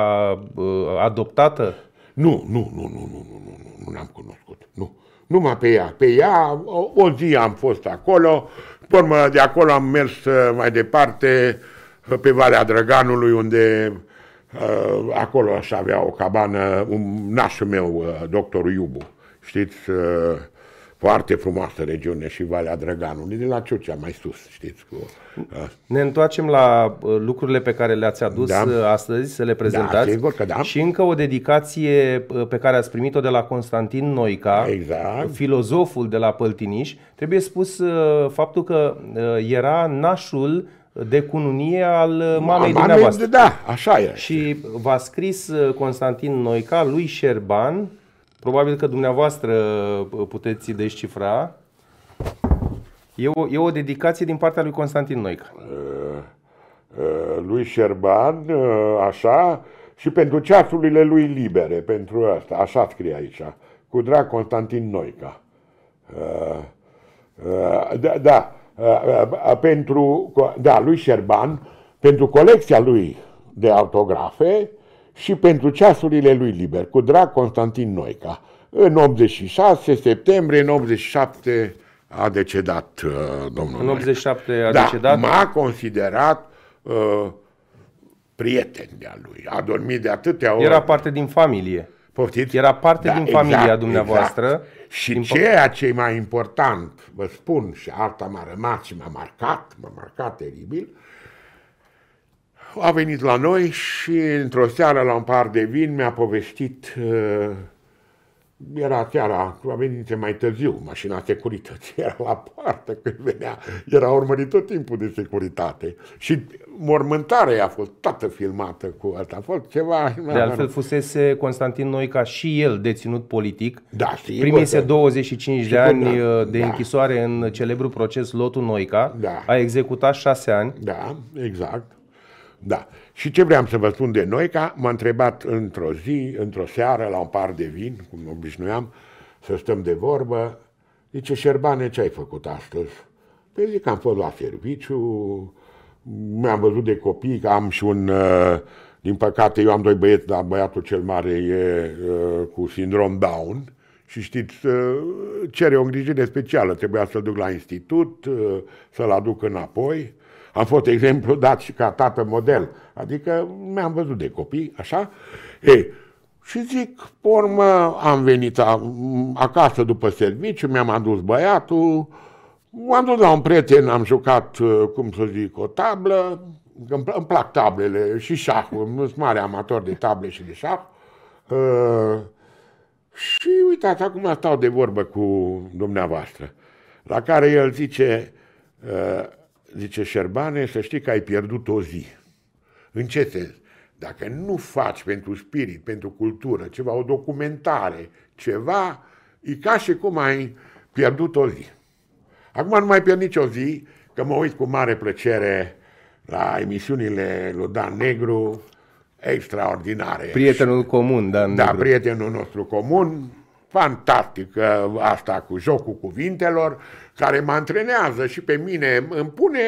uh, adoptată? Nu, nu, nu, nu, nu, nu, nu, nu, nu, nu, am cunoscut, nu numai pe ea. Pe ea, o, o zi am fost acolo, urmă de acolo am mers uh, mai departe uh, pe Valea Drăganului, unde uh, acolo așa avea o cabană, un nașul meu, doctorul Iubu. Știți, foarte frumoasă regiune și Valea Drăganului, de la Ciucea, mai sus, știți. Cu, uh. Ne întoarcem la uh, lucrurile pe care le-ați adus da. Uh, astăzi, să le da, prezentați. Da, sigur că da. Și încă o dedicație uh, pe care ați primit-o de la Constantin Noica, exact. filozoful de la Păltiniș. Trebuie spus faptul că era nașul de cununie al mamei Mamei dumneavoastră. Da, așa e. Și v-a scris Constantin Noica lui Șerban, Probabil că dumneavoastră uh, puteți descifra. E o, e o dedicație din partea lui Constantin Noica. Uh, uh, lui Șerban, așa, și pentru ceasurile lui libere, pentru asta, așa scrie aici, cu drag Constantin Noica. Da, da pentru, da, lui Șerban, pentru colecția lui de autografe, și pentru ceasurile lui liber, cu drag Constantin Noica. În 86 septembrie, în 87 a decedat uh, domnul În 87 Noica. a da, decedat? m-a considerat uh, prieten de-a lui. A dormit de atâtea ori. Era parte din familie. Poftiți? Era parte da, din exact, familia dumneavoastră. Exact. Și din ceea ce e mai important, vă spun, și asta m-a rămas și m-a marcat, m-a marcat teribil, uh, a venit la noi și într-o seară la un par de vin mi-a povestit, uh, era seara, a venit mai târziu, mașina securității *laughs* era la poartă când venea, era urmărit tot timpul de securitate. Și mormântarea a fost toată filmată cu asta, a fost ceva... De altfel fusese Constantin Noica și el deținut politic, da, sigur, primise 25 de ani da, uh, de da. închisoare în celebrul proces Lotul Noica, da. a executat 6 ani. Da, exact da. Și ce vreau să vă spun de noi? că m-a întrebat într-o zi, într-o seară, la un par de vin, cum obișnuiam, să stăm de vorbă, zice, Șerbane, ce ai făcut astăzi? Păi zic, am fost la serviciu, mi-am văzut de copii, că am și un... Uh, din păcate, eu am doi băieți, dar băiatul cel mare e uh, cu sindrom Down și știți, uh, cere o îngrijire specială. Trebuia să-l duc la institut, să-l aduc înapoi am fost exemplu dat și ca tată model, adică mi-am văzut de copii, așa. Ei, și zic, pe urmă, am venit a acasă după serviciu, mi-am adus băiatul, m-am dus la un prieten, am jucat, uh, cum să zic, o tablă, îmi, îmi plac tablele și șahul, nu *laughs* sunt mare amator de table și de șah. Uh, și uitați, acum stau de vorbă cu dumneavoastră, la care el zice, uh, Zice, Șerbane, să știi că ai pierdut o zi. sens? Dacă nu faci pentru spirit, pentru cultură, ceva, o documentare, ceva, e ca și cum ai pierdut o zi. Acum nu mai pierd nicio zi, că mă uit cu mare plăcere la emisiunile lui Dan Negru, extraordinare. Prietenul comun, Dan Da, prietenul nostru comun, fantastică asta cu jocul cuvintelor, care mă antrenează și pe mine, îmi pune,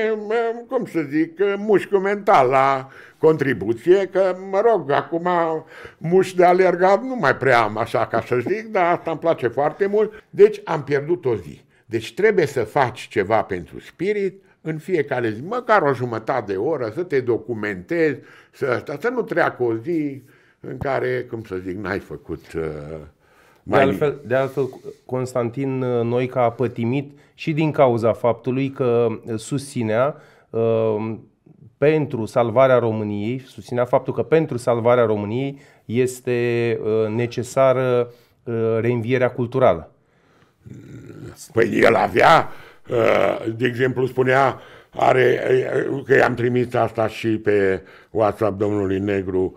cum să zic, mușcul mental la contribuție, că, mă rog, acum muș de alergat nu mai prea am, așa ca să zic, dar asta îmi place foarte mult. Deci am pierdut o zi. Deci trebuie să faci ceva pentru spirit, în fiecare zi, măcar o jumătate de oră, să te documentezi, să, să nu treacă o zi în care, cum să zic, n-ai făcut uh, mai... De, altfel, de altfel, Constantin uh, Noica a pătimit și din cauza faptului că uh, susținea uh, pentru salvarea României, susținea faptul că pentru salvarea României este uh, necesară uh, reînvierea culturală. Păi el avea, uh, de exemplu, spunea are, că i-am trimis asta și pe WhatsApp domnului Negru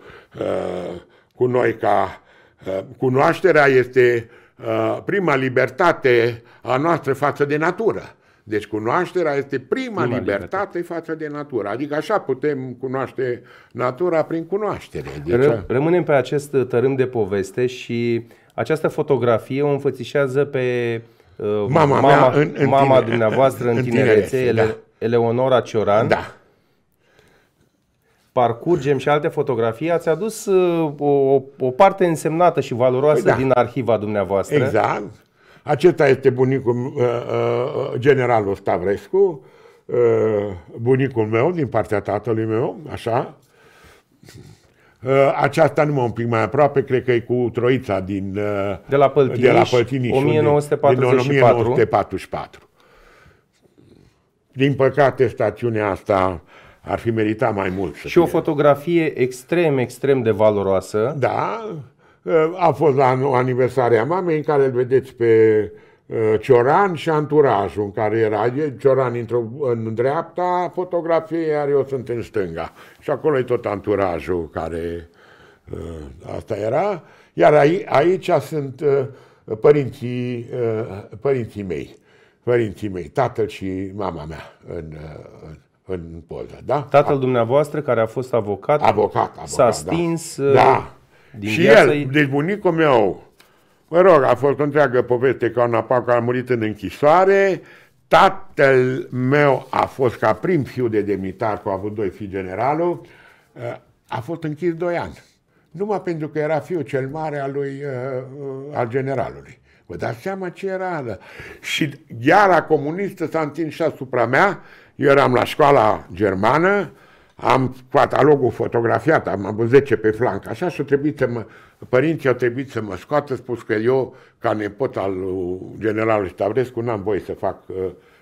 cu noi ca Uh, cunoașterea este uh, prima libertate a noastră față de natură. Deci cunoașterea este prima, prima libertate, libertate față de natură. Adică așa putem cunoaște natura prin cunoaștere. Deci... Ră- uh, rămânem pe acest tărâm de poveste și această fotografie o înfățișează pe uh, mama, mama, mea, în, în mama tine, dumneavoastră în, în tinerețe, tinerețe da. ele, da. Eleonora Cioran. Da parcurgem și alte fotografii, ați adus uh, o, o parte însemnată și valoroasă păi da. din arhiva dumneavoastră. Exact. Acesta este bunicul, uh, uh, generalul Stavrescu, bunicul meu, din partea tatălui meu, așa. Aceasta mă un pic mai aproape, cred că e cu Troița din, de la Păltiniș, de la Păltiniș 1944. Din, din 1944. Din păcate, stațiunea asta ar fi meritat mai mult. Să și fie. o fotografie extrem, extrem de valoroasă. Da, ă, a fost la aniversarea mamei în care îl vedeți pe ă, Cioran și anturajul în care era. Cioran intră în dreapta fotografiei, iar eu sunt în stânga. Și acolo e tot anturajul care ă, asta era. Iar aici sunt părinții, părinții mei, părinții mei, tatăl și mama mea în, în în poză, da? Tatăl a... dumneavoastră, care a fost avocat, avocat, avocat s-a da. stins da. da. din Și el, ei... deci bunicul meu, mă rog, a fost o întreagă poveste că un apac, a murit în închisoare, tatăl meu a fost ca prim fiu de demnitar, cu a avut doi fii generalul, uh, a fost închis doi ani. Numai pentru că era fiul cel mare al, lui, uh, al generalului. Vă dați seama ce era? Și gheara comunistă s-a întins și asupra mea, eu eram la școala germană, am catalogul fotografiat, am avut 10 pe flanc, așa și trebuit să mă, părinții au trebuit să mă scoată, spus că eu, ca nepot al generalului Stavrescu, n-am voie să fac uh,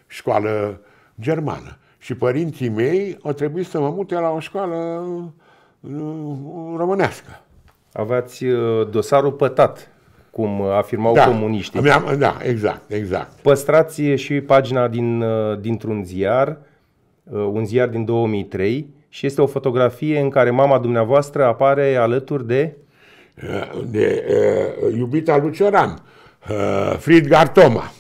școală germană. Și părinții mei au trebuit să mă mute la o școală uh, românească. Aveați uh, dosarul pătat cum afirmau da, comuniștii. am da, exact, exact. Păstrați și pagina din, uh, dintr-un ziar, uh, un ziar din 2003, și este o fotografie în care mama dumneavoastră apare alături de... Uh, de uh, iubita Lucioran, uh, Fridgar Toma,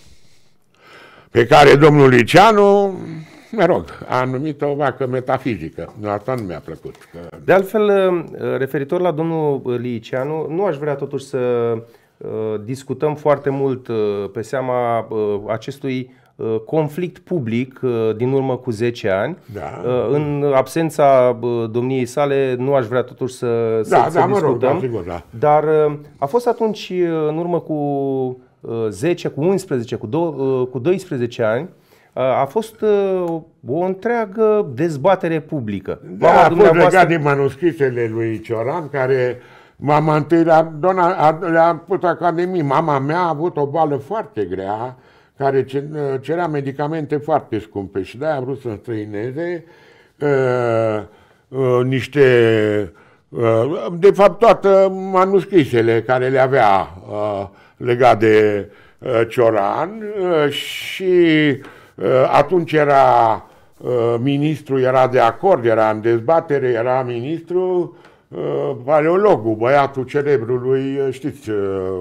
pe care domnul Liceanu mă rog, a numit o vacă metafizică. Nu, asta nu mi-a plăcut. De altfel, referitor la domnul Liceanu, nu aș vrea totuși să Uh, discutăm foarte mult uh, pe seama uh, acestui conflict public din urmă cu 10 ani. Da. În absența domniei sale, nu aș vrea totuși să, da, să, da, să mă discutăm. Rog, da, sigur, da. Dar a fost atunci, în urmă cu 10, cu 11, cu, do- cu 12 ani, a fost o întreagă dezbatere publică. Da, a fost dumneavoastră... legat din manuscrisele lui Cioran, care Mama întâi le-a, dona, le-a pus academie. Mama mea a avut o boală foarte grea, care cerea medicamente foarte scumpe și de-aia a vrut să străineze uh, uh, niște... Uh, de fapt, toate manuscrisele care le avea uh, legat de uh, Cioran uh, și uh, atunci era uh, ministru, era de acord, era în dezbatere, era ministru uh, Eh, paleologul, băiatul celebrului, eh, știți, eh,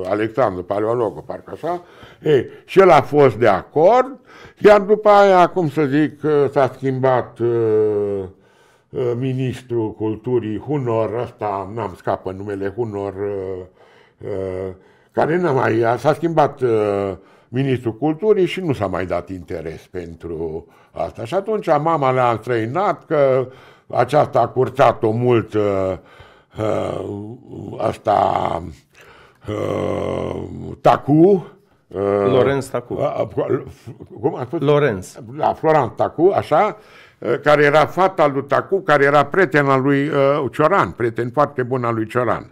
Alexandru, paleologul, parcă așa, e, și el a fost de acord, iar după aia, cum să zic, s-a schimbat uh, ministrul culturii Hunor, ăsta n-am scapă numele Hunor, uh, uh, care n-a mai, s-a schimbat uh, ministrul culturii și nu s-a mai dat interes pentru asta. Și atunci mama le-a înstrăinat că uh, aceasta a curțat-o mult uh, uh, asta uh, Tacu, Uh, Lorenz Tacu. Uh, cum a spus? Lorenz. La da, Florent Tacu, așa, uh, care era fata lui Tacu, care era prietena lui uh, Cioran, prieten foarte bun al lui Cioran.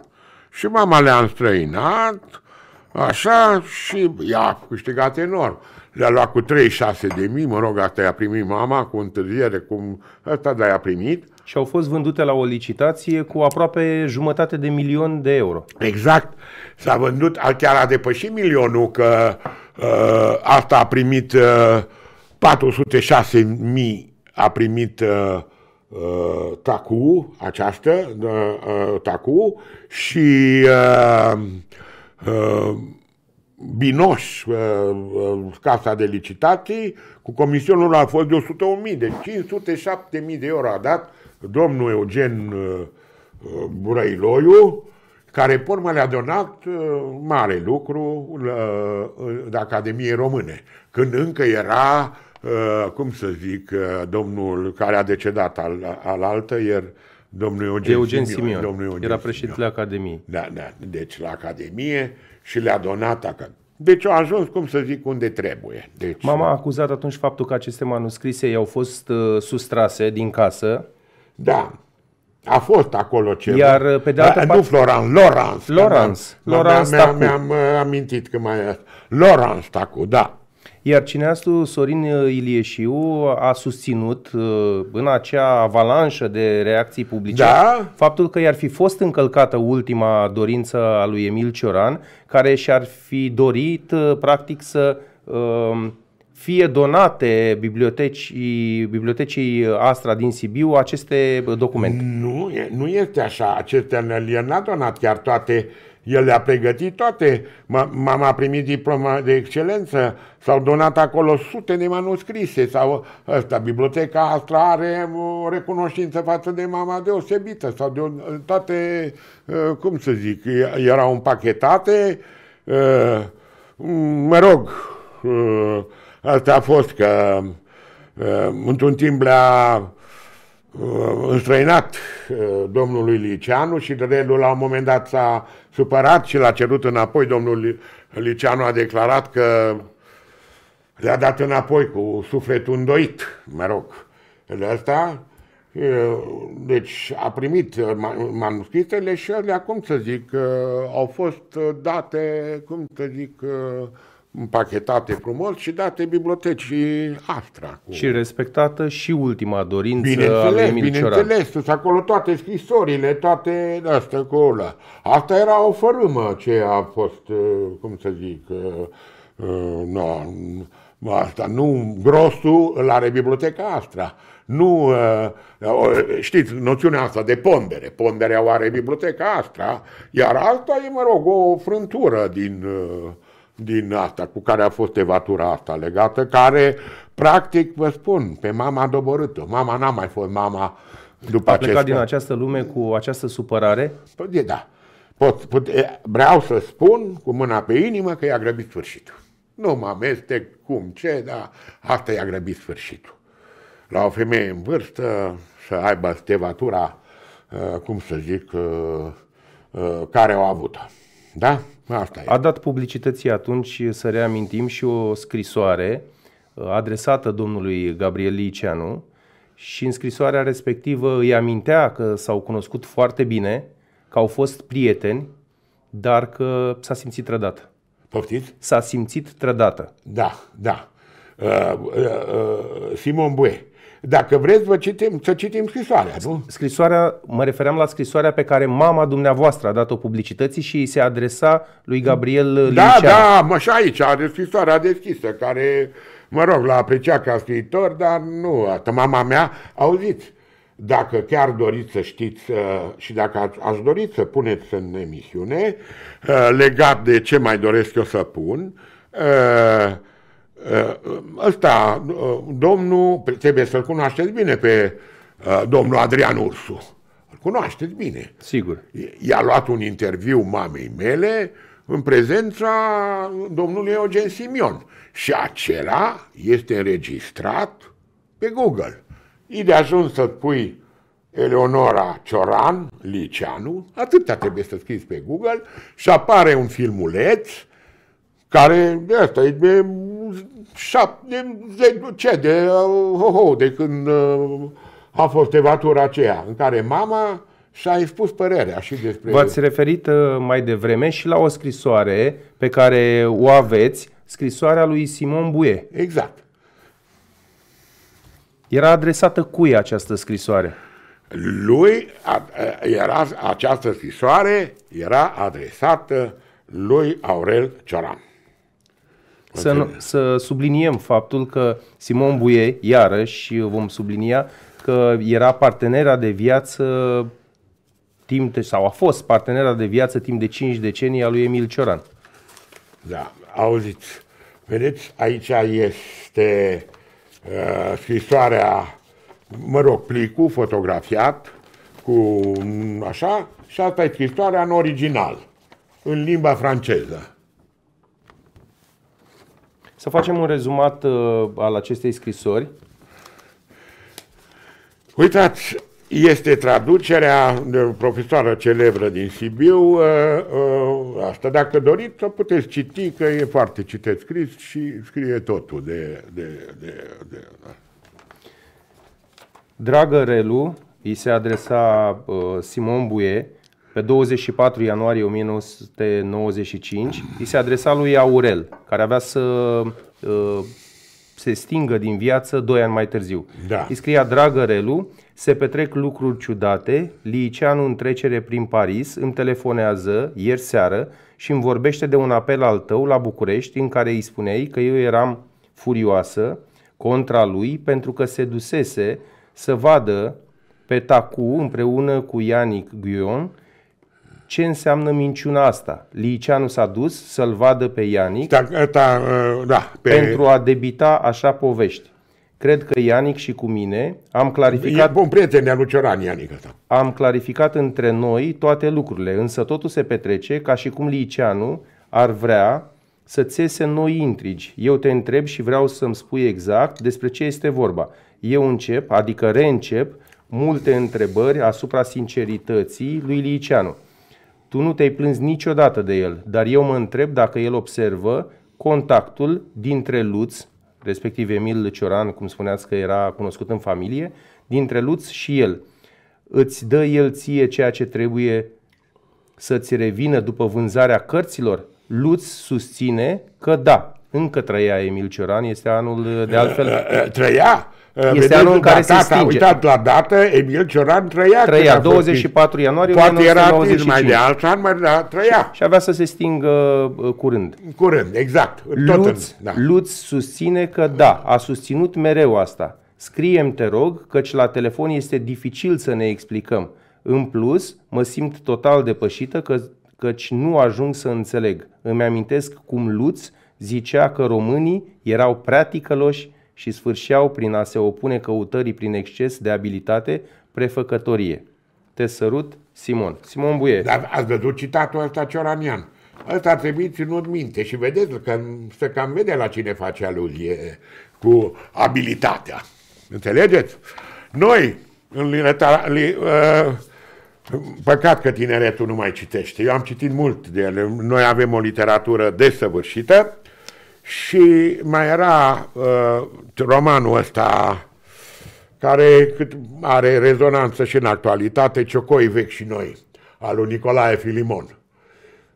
Și mama le-a înstrăinat, așa, și ea a câștigat enorm. Le-a luat cu 36 de mii, mă rog, asta i-a primit mama cu întârziere, cum asta, dar i-a primit. Și au fost vândute la o licitație cu aproape jumătate de milion de euro. Exact. S-a vândut, chiar a depășit milionul, că uh, asta a primit uh, 406.000 a primit uh, uh, TACU, această uh, uh, TACU și uh, uh, Binoș, uh, uh, casa de licitații, cu comisionul a fost de 101.000, de 507.000 de euro a dat domnul Eugen uh, Burăiloiu, care pormă le-a donat mare lucru de Academie Române, când încă era, cum să zic, domnul care a decedat al, al altă, iar domnul Eugen, Eugen Simion, Simion. Domnul Eugen era președintele Academiei. Da, da, deci la Academie, și le-a donat acasă. Deci au ajuns, cum să zic, unde trebuie. Deci... Mama a acuzat atunci faptul că aceste manuscrise i-au fost uh, sustrase din casă. Da. A fost acolo ceva. Iar uh, pe de altă parte... Nu Floran, Lawrence. Lawrence. Lawrence Mi-am amintit că mai... Lawrence Tacu, da. Iar cineastul Sorin Ilieșiu a susținut uh, în acea avalanșă de reacții publice da? faptul că i-ar fi fost încălcată ultima dorință a lui Emil Cioran, care și-ar fi dorit uh, practic să um, fie donate bibliotecii, bibliotecii Astra din Sibiu aceste documente. Nu, nu este așa. Acestea le-a donat chiar toate uh, el le-a pregătit toate. Mama a primit diploma de excelență, s-au donat acolo sute de manuscrise, sau ăsta, biblioteca asta are o recunoștință față de mama deosebită, sau de toate, ă, cum să zic, erau împachetate, ă, mă rog, ă, asta a fost că într-un timp le-a Uh, înstrăinat uh, domnului Liceanu și Drelu la un moment dat s-a supărat și l-a cerut înapoi. Domnul Liceanu a declarat că le-a dat înapoi cu sufletul îndoit, mă rog, de asta. Uh, deci a primit manuscritele și ele, acum să zic, au fost date, cum să zic, împachetate frumos și date bibliotecii Astra. Cu... Și respectată și ultima dorință bineînțeles, a lui Bineînțeles, sunt acolo toate scrisorile, toate astea cu ăla. Asta era o fărâmă ce a fost, uh, cum să zic, uh, uh, no, asta, nu, grosul îl are biblioteca Astra. Nu, știți, noțiunea asta de pondere. Ponderea o are biblioteca Astra, iar asta e, mă rog, o frântură din din asta, cu care a fost evatura asta legată, care, practic, vă spun, pe mama a doborât-o. Mama n-a mai fost mama după a plecat din această lume cu această supărare? Păi, da. Pot, pot, vreau să spun cu mâna pe inimă că i-a grăbit sfârșitul. Nu mă amestec cum, ce, dar asta i-a grăbit sfârșitul. La o femeie în vârstă să aibă stevatura, uh, cum să zic, uh, uh, care o avută. Da? Asta e. A dat publicității atunci, să reamintim, și o scrisoare uh, adresată domnului Gabriel Liceanu și în scrisoarea respectivă îi amintea că s-au cunoscut foarte bine, că au fost prieteni, dar că s-a simțit trădată. Poftiți? S-a simțit trădată. Da, da. Uh, uh, uh, Simon Bue dacă vreți, vă citim, să citim scrisoarea, nu? Scrisoarea, mă refeream la scrisoarea pe care mama dumneavoastră a dat-o publicității și se adresa lui Gabriel Da, Lincea. da, mă, și aici are scrisoarea deschisă, care, mă rog, l-a apreciat ca scriitor, dar nu, asta mama mea, auziți, dacă chiar doriți să știți uh, și dacă ați dori să puneți în emisiune, uh, legat de ce mai doresc eu să pun, uh, Eh, ăsta, eh, domnul, trebuie să-l cunoașteți bine pe eh, domnul Adrian Ursu. Îl cunoașteți bine. Sigur. I-a luat un interviu mamei mele în prezența domnului Eugen Simion. Și acela este înregistrat pe Google. E de ajuns să pui Eleonora Cioran, Liceanu, atâta trebuie să scrii pe Google și apare un filmuleț care, de asta, e de șapte, de, ce, de, uh, ho, ho, de când uh, a fost evatura aceea, în care mama și-a expus părerea și despre... V-ați referit uh, mai devreme și la o scrisoare pe care o aveți, scrisoarea lui Simon Buie. Exact. Era adresată cui această scrisoare? Lui era, această scrisoare era adresată lui Aurel Cioran să, nu, să subliniem faptul că Simon Buie, iarăși vom sublinia, că era partenera de viață timp de, sau a fost partenera de viață timp de 5 decenii a lui Emil Cioran. Da, auziți, vedeți, aici este uh, scrisoarea, mă rog, plicul fotografiat cu așa, și asta e scrisoarea în original, în limba franceză. Să facem un rezumat uh, al acestei scrisori. Uitați, este traducerea de o profesoară celebră din Sibiu. Uh, uh, asta, dacă doriți, o puteți citi, că e foarte citeți scris și scrie totul de... de, de, de da. Dragă Relu, îi se adresa uh, Simon Buie, pe 24 ianuarie 1995, îi se adresa lui Aurel, care avea să uh, se stingă din viață doi ani mai târziu. Da. Îi scria, dragă Relu, se petrec lucruri ciudate, Liceanu în trecere prin Paris îmi telefonează ieri seară și îmi vorbește de un apel al tău la București în care îi spuneai că eu eram furioasă contra lui pentru că se dusese să vadă pe Tacu împreună cu Ianic Guion ce înseamnă minciuna asta. Liceanu s-a dus să-l vadă pe Ianic da, da, da, pe... pentru a debita așa povești. Cred că Ianic și cu mine am clarificat... E bun prieten al lui Cioran, Ianic ăsta. Am clarificat între noi toate lucrurile, însă totul se petrece ca și cum Liceanu ar vrea să țese noi intrigi. Eu te întreb și vreau să-mi spui exact despre ce este vorba. Eu încep, adică reîncep, multe întrebări asupra sincerității lui Liceanu. Tu nu te-ai plâns niciodată de el, dar eu mă întreb dacă el observă contactul dintre Luț, respectiv Emil Cioran, cum spuneați că era cunoscut în familie, dintre Luț și el. Îți dă el ție ceea ce trebuie să-ți revină după vânzarea cărților? Luț susține că da, încă trăia Emil Cioran, este anul de altfel... *clears throat* Trăia? Este Vedeți, anul în care se data, stinge. Uitat la dată, Emil Cioran trăia. Trăia, 24 ianuarie Poate era atunci, mai de alt an, mai da, trăia. Și, și avea să se stingă uh, curând. Curând, exact. Tot Luț, în, da. Luț susține că da, a susținut mereu asta. Scriem, te rog, căci la telefon este dificil să ne explicăm. În plus, mă simt total depășită că, căci nu ajung să înțeleg. Îmi amintesc cum Luț zicea că românii erau prea ticăloși și sfârșeau prin a se opune căutării prin exces de abilitate prefăcătorie. Te sărut, Simon. Simon Buie. Dar ați văzut citatul ăsta Cioranian. Ăsta ar trebui ținut minte și vedeți că se cam vede la cine face aluzie cu abilitatea. Înțelegeți? Noi, în, lineta, li, uh, păcat că tineretul nu mai citește. Eu am citit mult de ele. Noi avem o literatură desăvârșită, uh, și mai era uh, romanul ăsta care cât are rezonanță și în actualitate, Ciocoi vechi și noi, al lui Nicolae Filimon.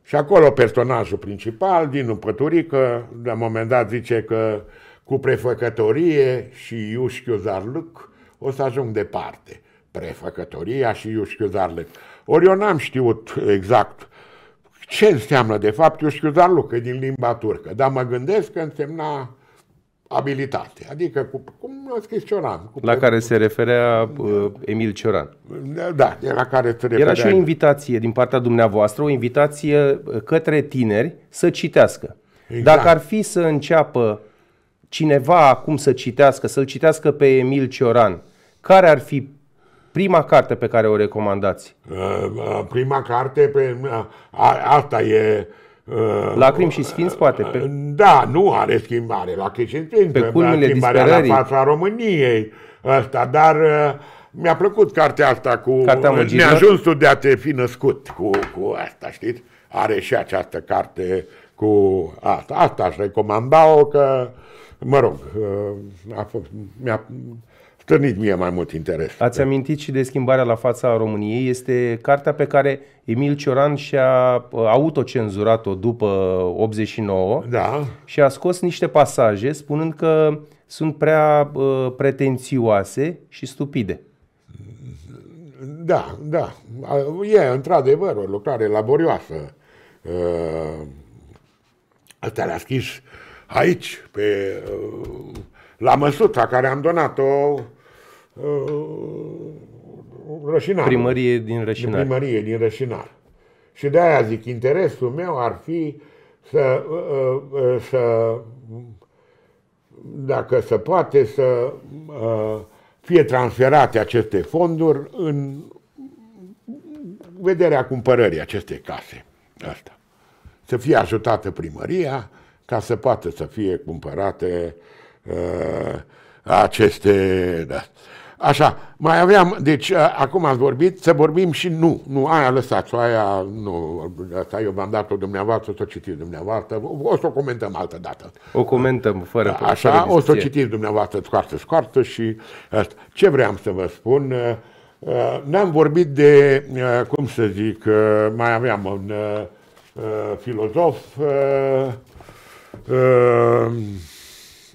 Și acolo personajul principal, din Păturică, la un moment dat zice că cu prefăcătorie și Iușchiu Zarluc o să ajung departe. Prefăcătoria și Iușchiu Zarluc. Ori eu n-am știut exact ce înseamnă, de fapt, eu știu doar lucruri din limba turcă, dar mă gândesc că însemna abilitate, adică cu, cum a scris Cioran. Cu la pe... care se referea uh, Emil Cioran. Da, de la care se referea. Era și o invitație din partea dumneavoastră, o invitație uh, către tineri să citească. Exact. Dacă ar fi să înceapă cineva acum să citească, să-l citească pe Emil Cioran, care ar fi prima carte pe care o recomandați? Uh, uh, prima carte, pe, uh, a, asta e... lacrim și Sfinți, poate? Pe... Da, nu are schimbare. Lacrimi și Sfinți, pe culmile schimbarea la fața României. Asta, dar mi-a plăcut cartea asta cu cartea neajunsul de a te fi născut cu, cu asta, știți? Are și această carte cu asta. Asta aș recomanda-o că, mă rog, a fost, mi-a, stârnit mie mai mult interes. Ați da. amintit și de schimbarea la fața României. Este cartea pe care Emil Cioran și-a uh, autocenzurat-o după 89 da. și a scos niște pasaje spunând că sunt prea uh, pretențioase și stupide. Da, da. E într-adevăr o lucrare laborioasă. Uh, asta le-a scris aici, pe, la măsuța care am donat-o Uh, rășinar. Primărie din Rășinar. Primărie din Rășinar. Și de aia zic, interesul meu ar fi să, uh, uh, să dacă se poate, să fie transferate aceste fonduri în vederea cumpărării acestei case. Asta. Să fie ajutată primăria ca să poată să fie cumpărate uh, aceste... Da. Așa, mai aveam, deci acum ați vorbit, să vorbim și nu, nu, aia lăsați-o, aia nu, asta eu v-am dat-o dumneavoastră, o să o citiți dumneavoastră, o, o să o comentăm altă dată. O comentăm fără Așa, fără o să o citiți dumneavoastră scoartă, scoartă și asta. Ce vreau să vă spun, n-am vorbit de, cum să zic, mai aveam un filozof,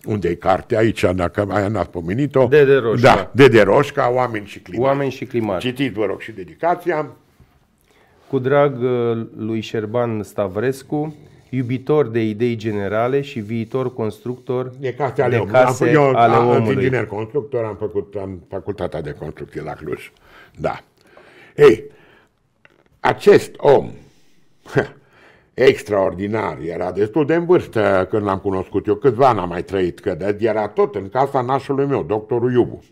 unde e cartea aici, dacă mai n-ați pomenit-o. De de Roșca. Da, da, de de Roșca, Oameni și climat. Oameni și climat. Citiți, vă rog, și dedicația. Cu drag uh, lui Șerban Stavrescu, iubitor de idei generale și viitor constructor de case ale, de case eu, ale am, omului. inginer constructor, am făcut am facultatea de construcție la Cluj. Da. Ei, acest om *laughs* Extraordinar, era destul de în vârstă când l-am cunoscut eu, câțiva n-am mai trăit, că era tot în casa nașului meu, doctorul Iubu,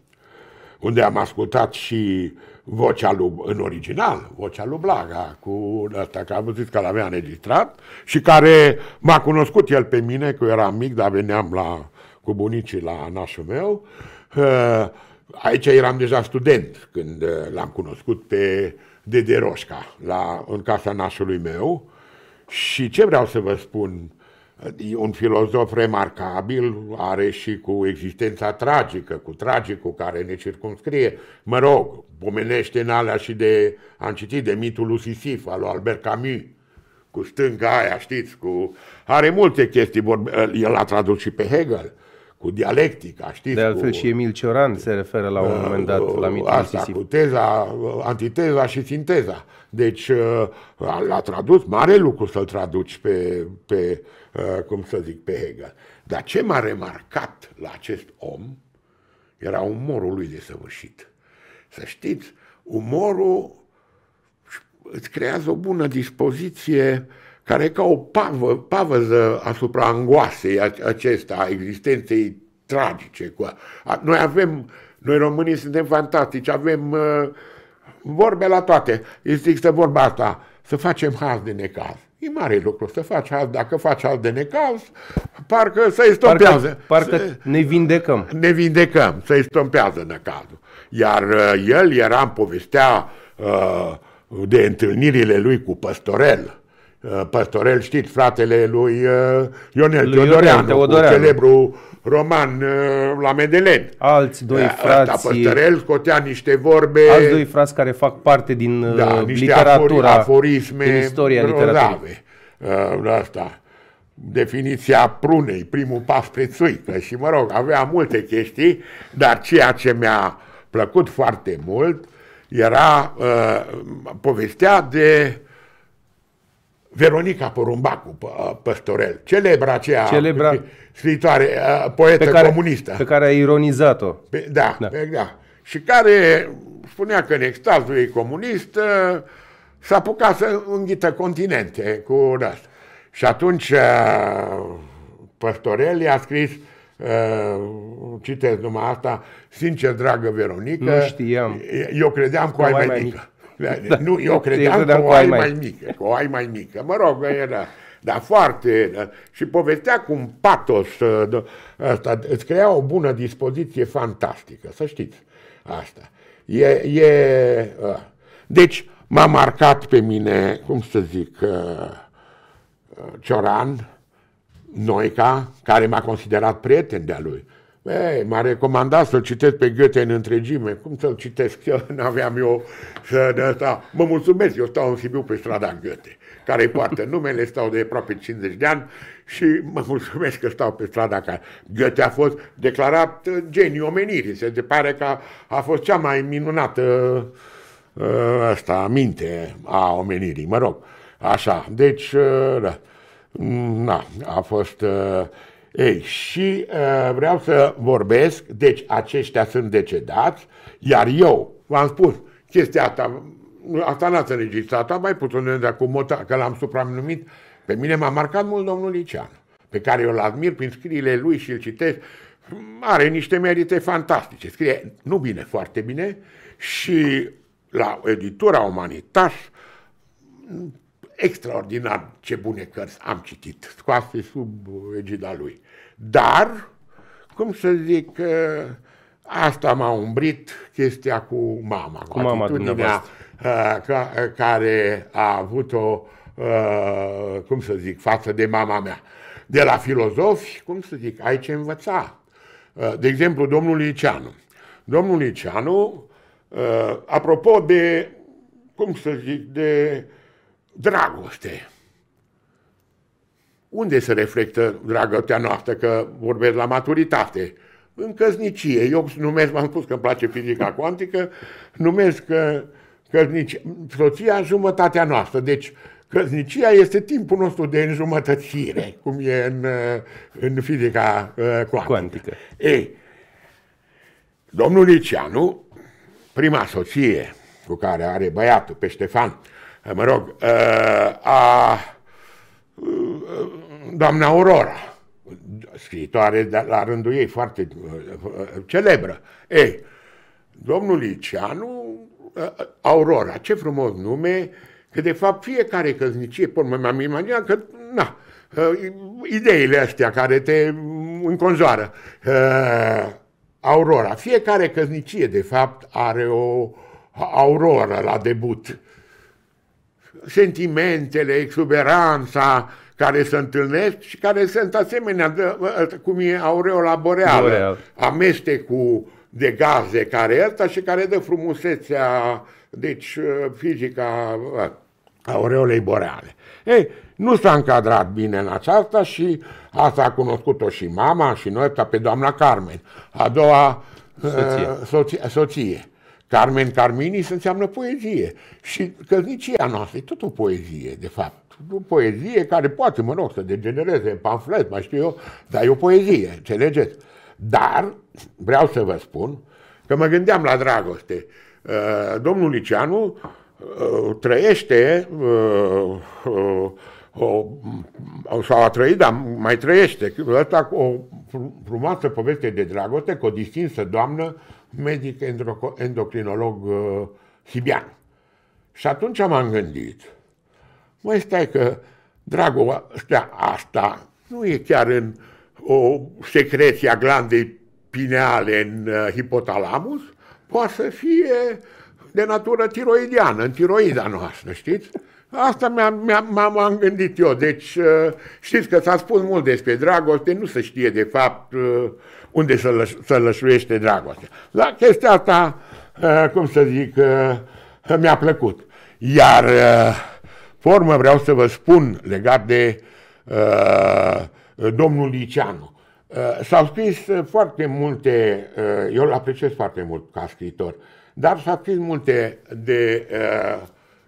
unde am ascultat și vocea lui, în original, vocea lui Blaga, cu ăsta, că am zis că l-avea înregistrat și care m-a cunoscut el pe mine, că eu eram mic, dar veneam la, cu bunicii la nașul meu. Uh, aici eram deja student când uh, l-am cunoscut pe Dede Roșca, la, în casa nașului meu, și ce vreau să vă spun, e un filozof remarcabil, are și cu existența tragică, cu tragicul care ne circunscrie. mă rog, pomenește în alea și de, am citit de mitul lui Sisif al lui Albert Camus, cu stânga aia, știți, cu... Are multe chestii, vorbe... el a tradus și pe Hegel, cu dialectica, știți? De altfel cu, și Emil Cioran se referă la un moment dat la mitul asta, Sisif. cu teza, antiteza și sinteza. Deci uh, l-a tradus, mare lucru să-l traduci pe, pe, uh, cum să zic, pe Hegel. Dar ce m-a remarcat la acest om era umorul lui desăvârșit. Să știți, umorul îți creează o bună dispoziție care e ca o pavă, pavăză asupra angoasei acesta, a existenței tragice. Noi avem, noi românii suntem fantastici, avem uh, Vorbe la toate. să vorba asta, să facem haz de necaz. E mare lucru să faci haz. Dacă faci haz de necaz, parcă să-i stompează. Parcă, parcă să, ne vindecăm. Ne vindecăm, să-i stompează necazul. Iar uh, el era, în povestea uh, de întâlnirile lui cu Păstorel Uh, Păstorel, știți, fratele lui uh, Ionel lui Teodoreanu, Teodoreanu. celebru roman uh, la Medelen. Alți doi frați... Păstorel scotea niște vorbe... Alți doi frați care fac parte din da, literatura, aforisme, din istoria literaturii. Asta definiția prunei, primul pas spre țuică și mă rog, avea multe chestii, dar ceea ce mi-a plăcut foarte mult era uh, povestea de uh, Veronica Porumbacu, Păstorel, celebra aceea celebra... scriitoare, ă, poetă pe care, comunistă. Pe care a ironizat-o. Da, da. Pe, da. Și care spunea că în extazul ei comunist ă, s-a apucat să înghită continente cu asta. Și atunci ă, Păstorel i-a scris citesc numai asta, sincer, dragă Veronica, nu știam. eu credeam că o ai mai mică. mică. Da. da. Deci nu, eu credeam, eu că o ai mai, mai mică, că o ai mai mică. Mă rog, era... Da, dar foarte... Da, și povestea cu un patos asta, ă, îți crea o bună dispoziție fantastică, să știți asta. E, e, ă, deci m-a marcat pe mine, cum să zic, ă, Cioran, Noica, care m-a considerat prieten de-a lui. Ei, m-a recomandat să-l citesc pe Goethe în întregime. Cum să-l citesc? Eu n-aveam eu să de asta. Mă mulțumesc, eu stau în Sibiu pe strada Goethe, care îi poartă numele, stau de aproape 50 de ani și mă mulțumesc că stau pe strada care. Goethe a fost declarat geniu omenirii. Se pare că a fost cea mai minunată ă, asta, minte a omenirii, mă rog. Așa, deci, ă, da, a fost... Uh, ei, și uh, vreau să vorbesc, deci aceștia sunt decedați, iar eu, v-am spus, chestia asta, asta n-ați înregistrat, mai puțin de acum, că l-am supranumit, pe mine m-a marcat mult domnul Licean, pe care eu îl admir prin scrierile lui și îl citesc, are niște merite fantastice, scrie nu bine, foarte bine și la editura Umanitas extraordinar ce bune cărți am citit, scoase sub egida lui. Dar, cum să zic, asta m-a umbrit chestia cu mama, cu, mama atitudinea uh, ca, care a avut-o, uh, cum să zic, față de mama mea. De la filozofi, cum să zic, ai ce învăța. Uh, de exemplu, domnul Liceanu. Domnul Liceanu, apropo de, cum să zic, de uh, Dragoste. Unde se reflectă dragostea noastră, că vorbesc la maturitate? În căsnicie. Eu numesc, m-am spus că îmi place fizica cuantică, numesc că uh, căsnici, soția jumătatea noastră. Deci, căsnicia este timpul nostru de înjumătățire, cum e în, uh, în fizica uh, cuantică. cuantică. Ei, domnul Licianu, prima soție cu care are băiatul pe Ștefan, Eh, mă rog, eh, a eh, doamna Aurora, scriitoare de la rândul ei foarte celebră. Ei, domnul Liceanu, Aurora, ce frumos nume, că de fapt fiecare căznicie, pe urmă mi-am imaginat că, na, ideile astea care te înconjoară. Aurora, fiecare căznicie, de fapt are o Aurora la debut sentimentele, exuberanța care se întâlnesc și care sunt asemenea, de, cum e aureola boreală, Boreal. amestecul de gaze care asta și care dă frumusețea, deci uh, fizica aureolei boreale. Ei, nu s-a încadrat bine în aceasta și asta a cunoscut-o și mama și noi, pe doamna Carmen, a doua uh, soție. soție, soție. Carmen Carminis înseamnă poezie. Și căznicia noastră e tot o poezie, de fapt. O poezie care poate, mă rog, să degenereze în pamflet, mai știu eu, dar e o poezie, înțelegeți? Dar vreau să vă spun că mă gândeam la dragoste. Uh, domnul Liceanu uh, trăiește o, uh, o, sau a trăit, dar mai trăiește. Asta o frumoasă poveste de dragoste cu o distinsă doamnă medic endocrinolog uh, hibian. Și atunci m-am gândit, mai stai că dragul ăsta, asta nu e chiar în o secreție a glandei pineale în uh, hipotalamus, poate să fie de natură tiroidiană, în tiroida noastră, știți? Asta mi-am, gândit eu. Deci, uh, știți că s-a spus mult despre dragoste, nu se știe de fapt uh, unde să lăș, sălășuiește dragostea. La chestia asta, eh, cum să zic, eh, mi-a plăcut. Iar eh, formă vreau să vă spun legat de domnul Liceanu. S-au scris foarte multe, eu îl apreciez foarte mult ca scriitor, dar s-au scris multe de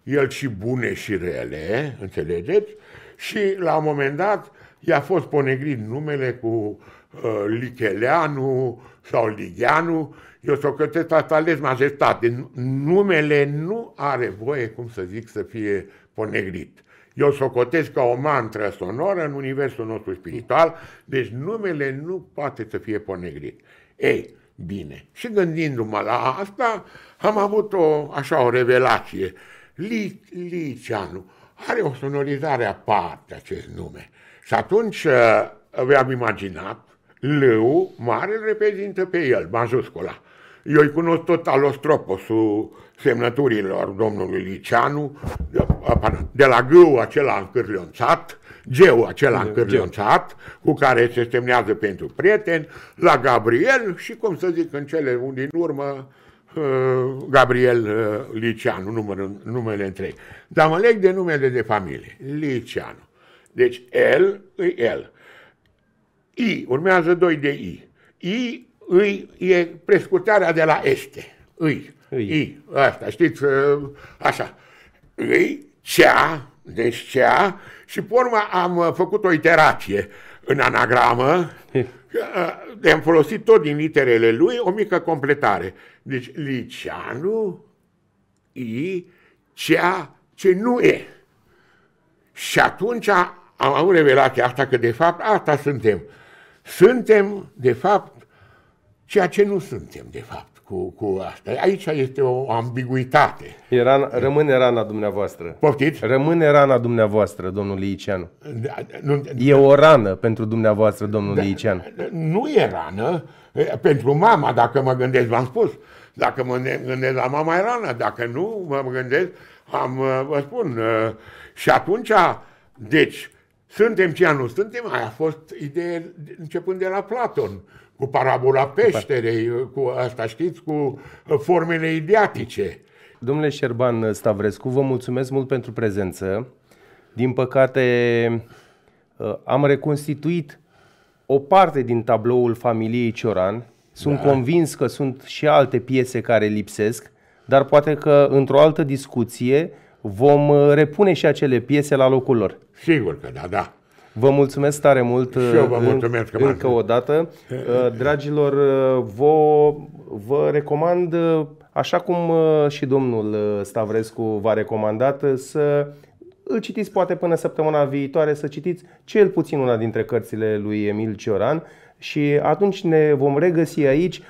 el și bune și rele, înțelegeți? Și la un moment dat i-a fost ponegrit numele cu uh, Ă, Licheleanu sau Ligheanu, eu s o cătesc asta ales majestate. Numele nu are voie, cum să zic, să fie ponegrit. Eu s o cotesc ca o mantră sonoră în universul nostru spiritual, deci numele nu poate să fie ponegrit. Ei, bine. Și gândindu-mă la asta, am avut o, așa, o revelație. Liceanu are o sonorizare aparte acest nume. Și atunci mi-am uh, imaginat Leu mare reprezintă pe el, majuscula. Eu îi cunosc tot alostroposul semnăturilor domnului Liceanu, de la G acela încârlionțat, Geu acela încârlionțat, cu care se semnează pentru prieten, la Gabriel și, cum să zic, în cele din urmă, uh, Gabriel uh, Liceanu, numele numele întreg. Dar mă leg de numele de familie, Liceanu. Deci, el e el. I, urmează 2 de I. I, îi, e prescurtarea de la este. Îi. I, I. Asta, știți, ă, așa. Îi, cea, deci cea, și pe urmă am ă, făcut o iterație în anagramă, *laughs* ă, am folosit tot din literele lui o mică completare. Deci, liceanu, I, cea ce nu e. Și atunci am avut revelația asta că, de fapt, asta suntem. Suntem, de fapt, ceea ce nu suntem, de fapt, cu, cu asta. Aici este o ambiguitate. Era, rămâne rana dumneavoastră. Poftiți? Rămâne rana dumneavoastră, domnul Liceanu. Da, nu, e da, o rană pentru dumneavoastră, domnul da, Liceanu. Nu e rană pentru mama, dacă mă gândesc, v-am spus. Dacă mă gândesc la mama, e rană. Dacă nu mă gândesc, am, vă spun. Și atunci, deci, suntem ce nu suntem, aia a fost idee începând de la Platon, cu parabola peșterei, cu asta știți, cu formele ideatice. Domnule Șerban Stavrescu, vă mulțumesc mult pentru prezență. Din păcate, ă, am reconstituit o parte din tabloul familiei Cioran. Sunt da. convins că sunt și alte piese care lipsesc, dar poate că într-o altă discuție vom uh, repune și acele piese la locul lor. Sigur că da, da. Vă mulțumesc tare mult și eu vă uh, mulțumesc în, încă o dată. *laughs* Uh, dragilor, vă, vă recomand, așa cum și domnul Stavrescu v-a recomandat, să îl citiți poate până săptămâna viitoare, să citiți cel puțin una dintre cărțile lui Emil Cioran și atunci ne vom regăsi aici.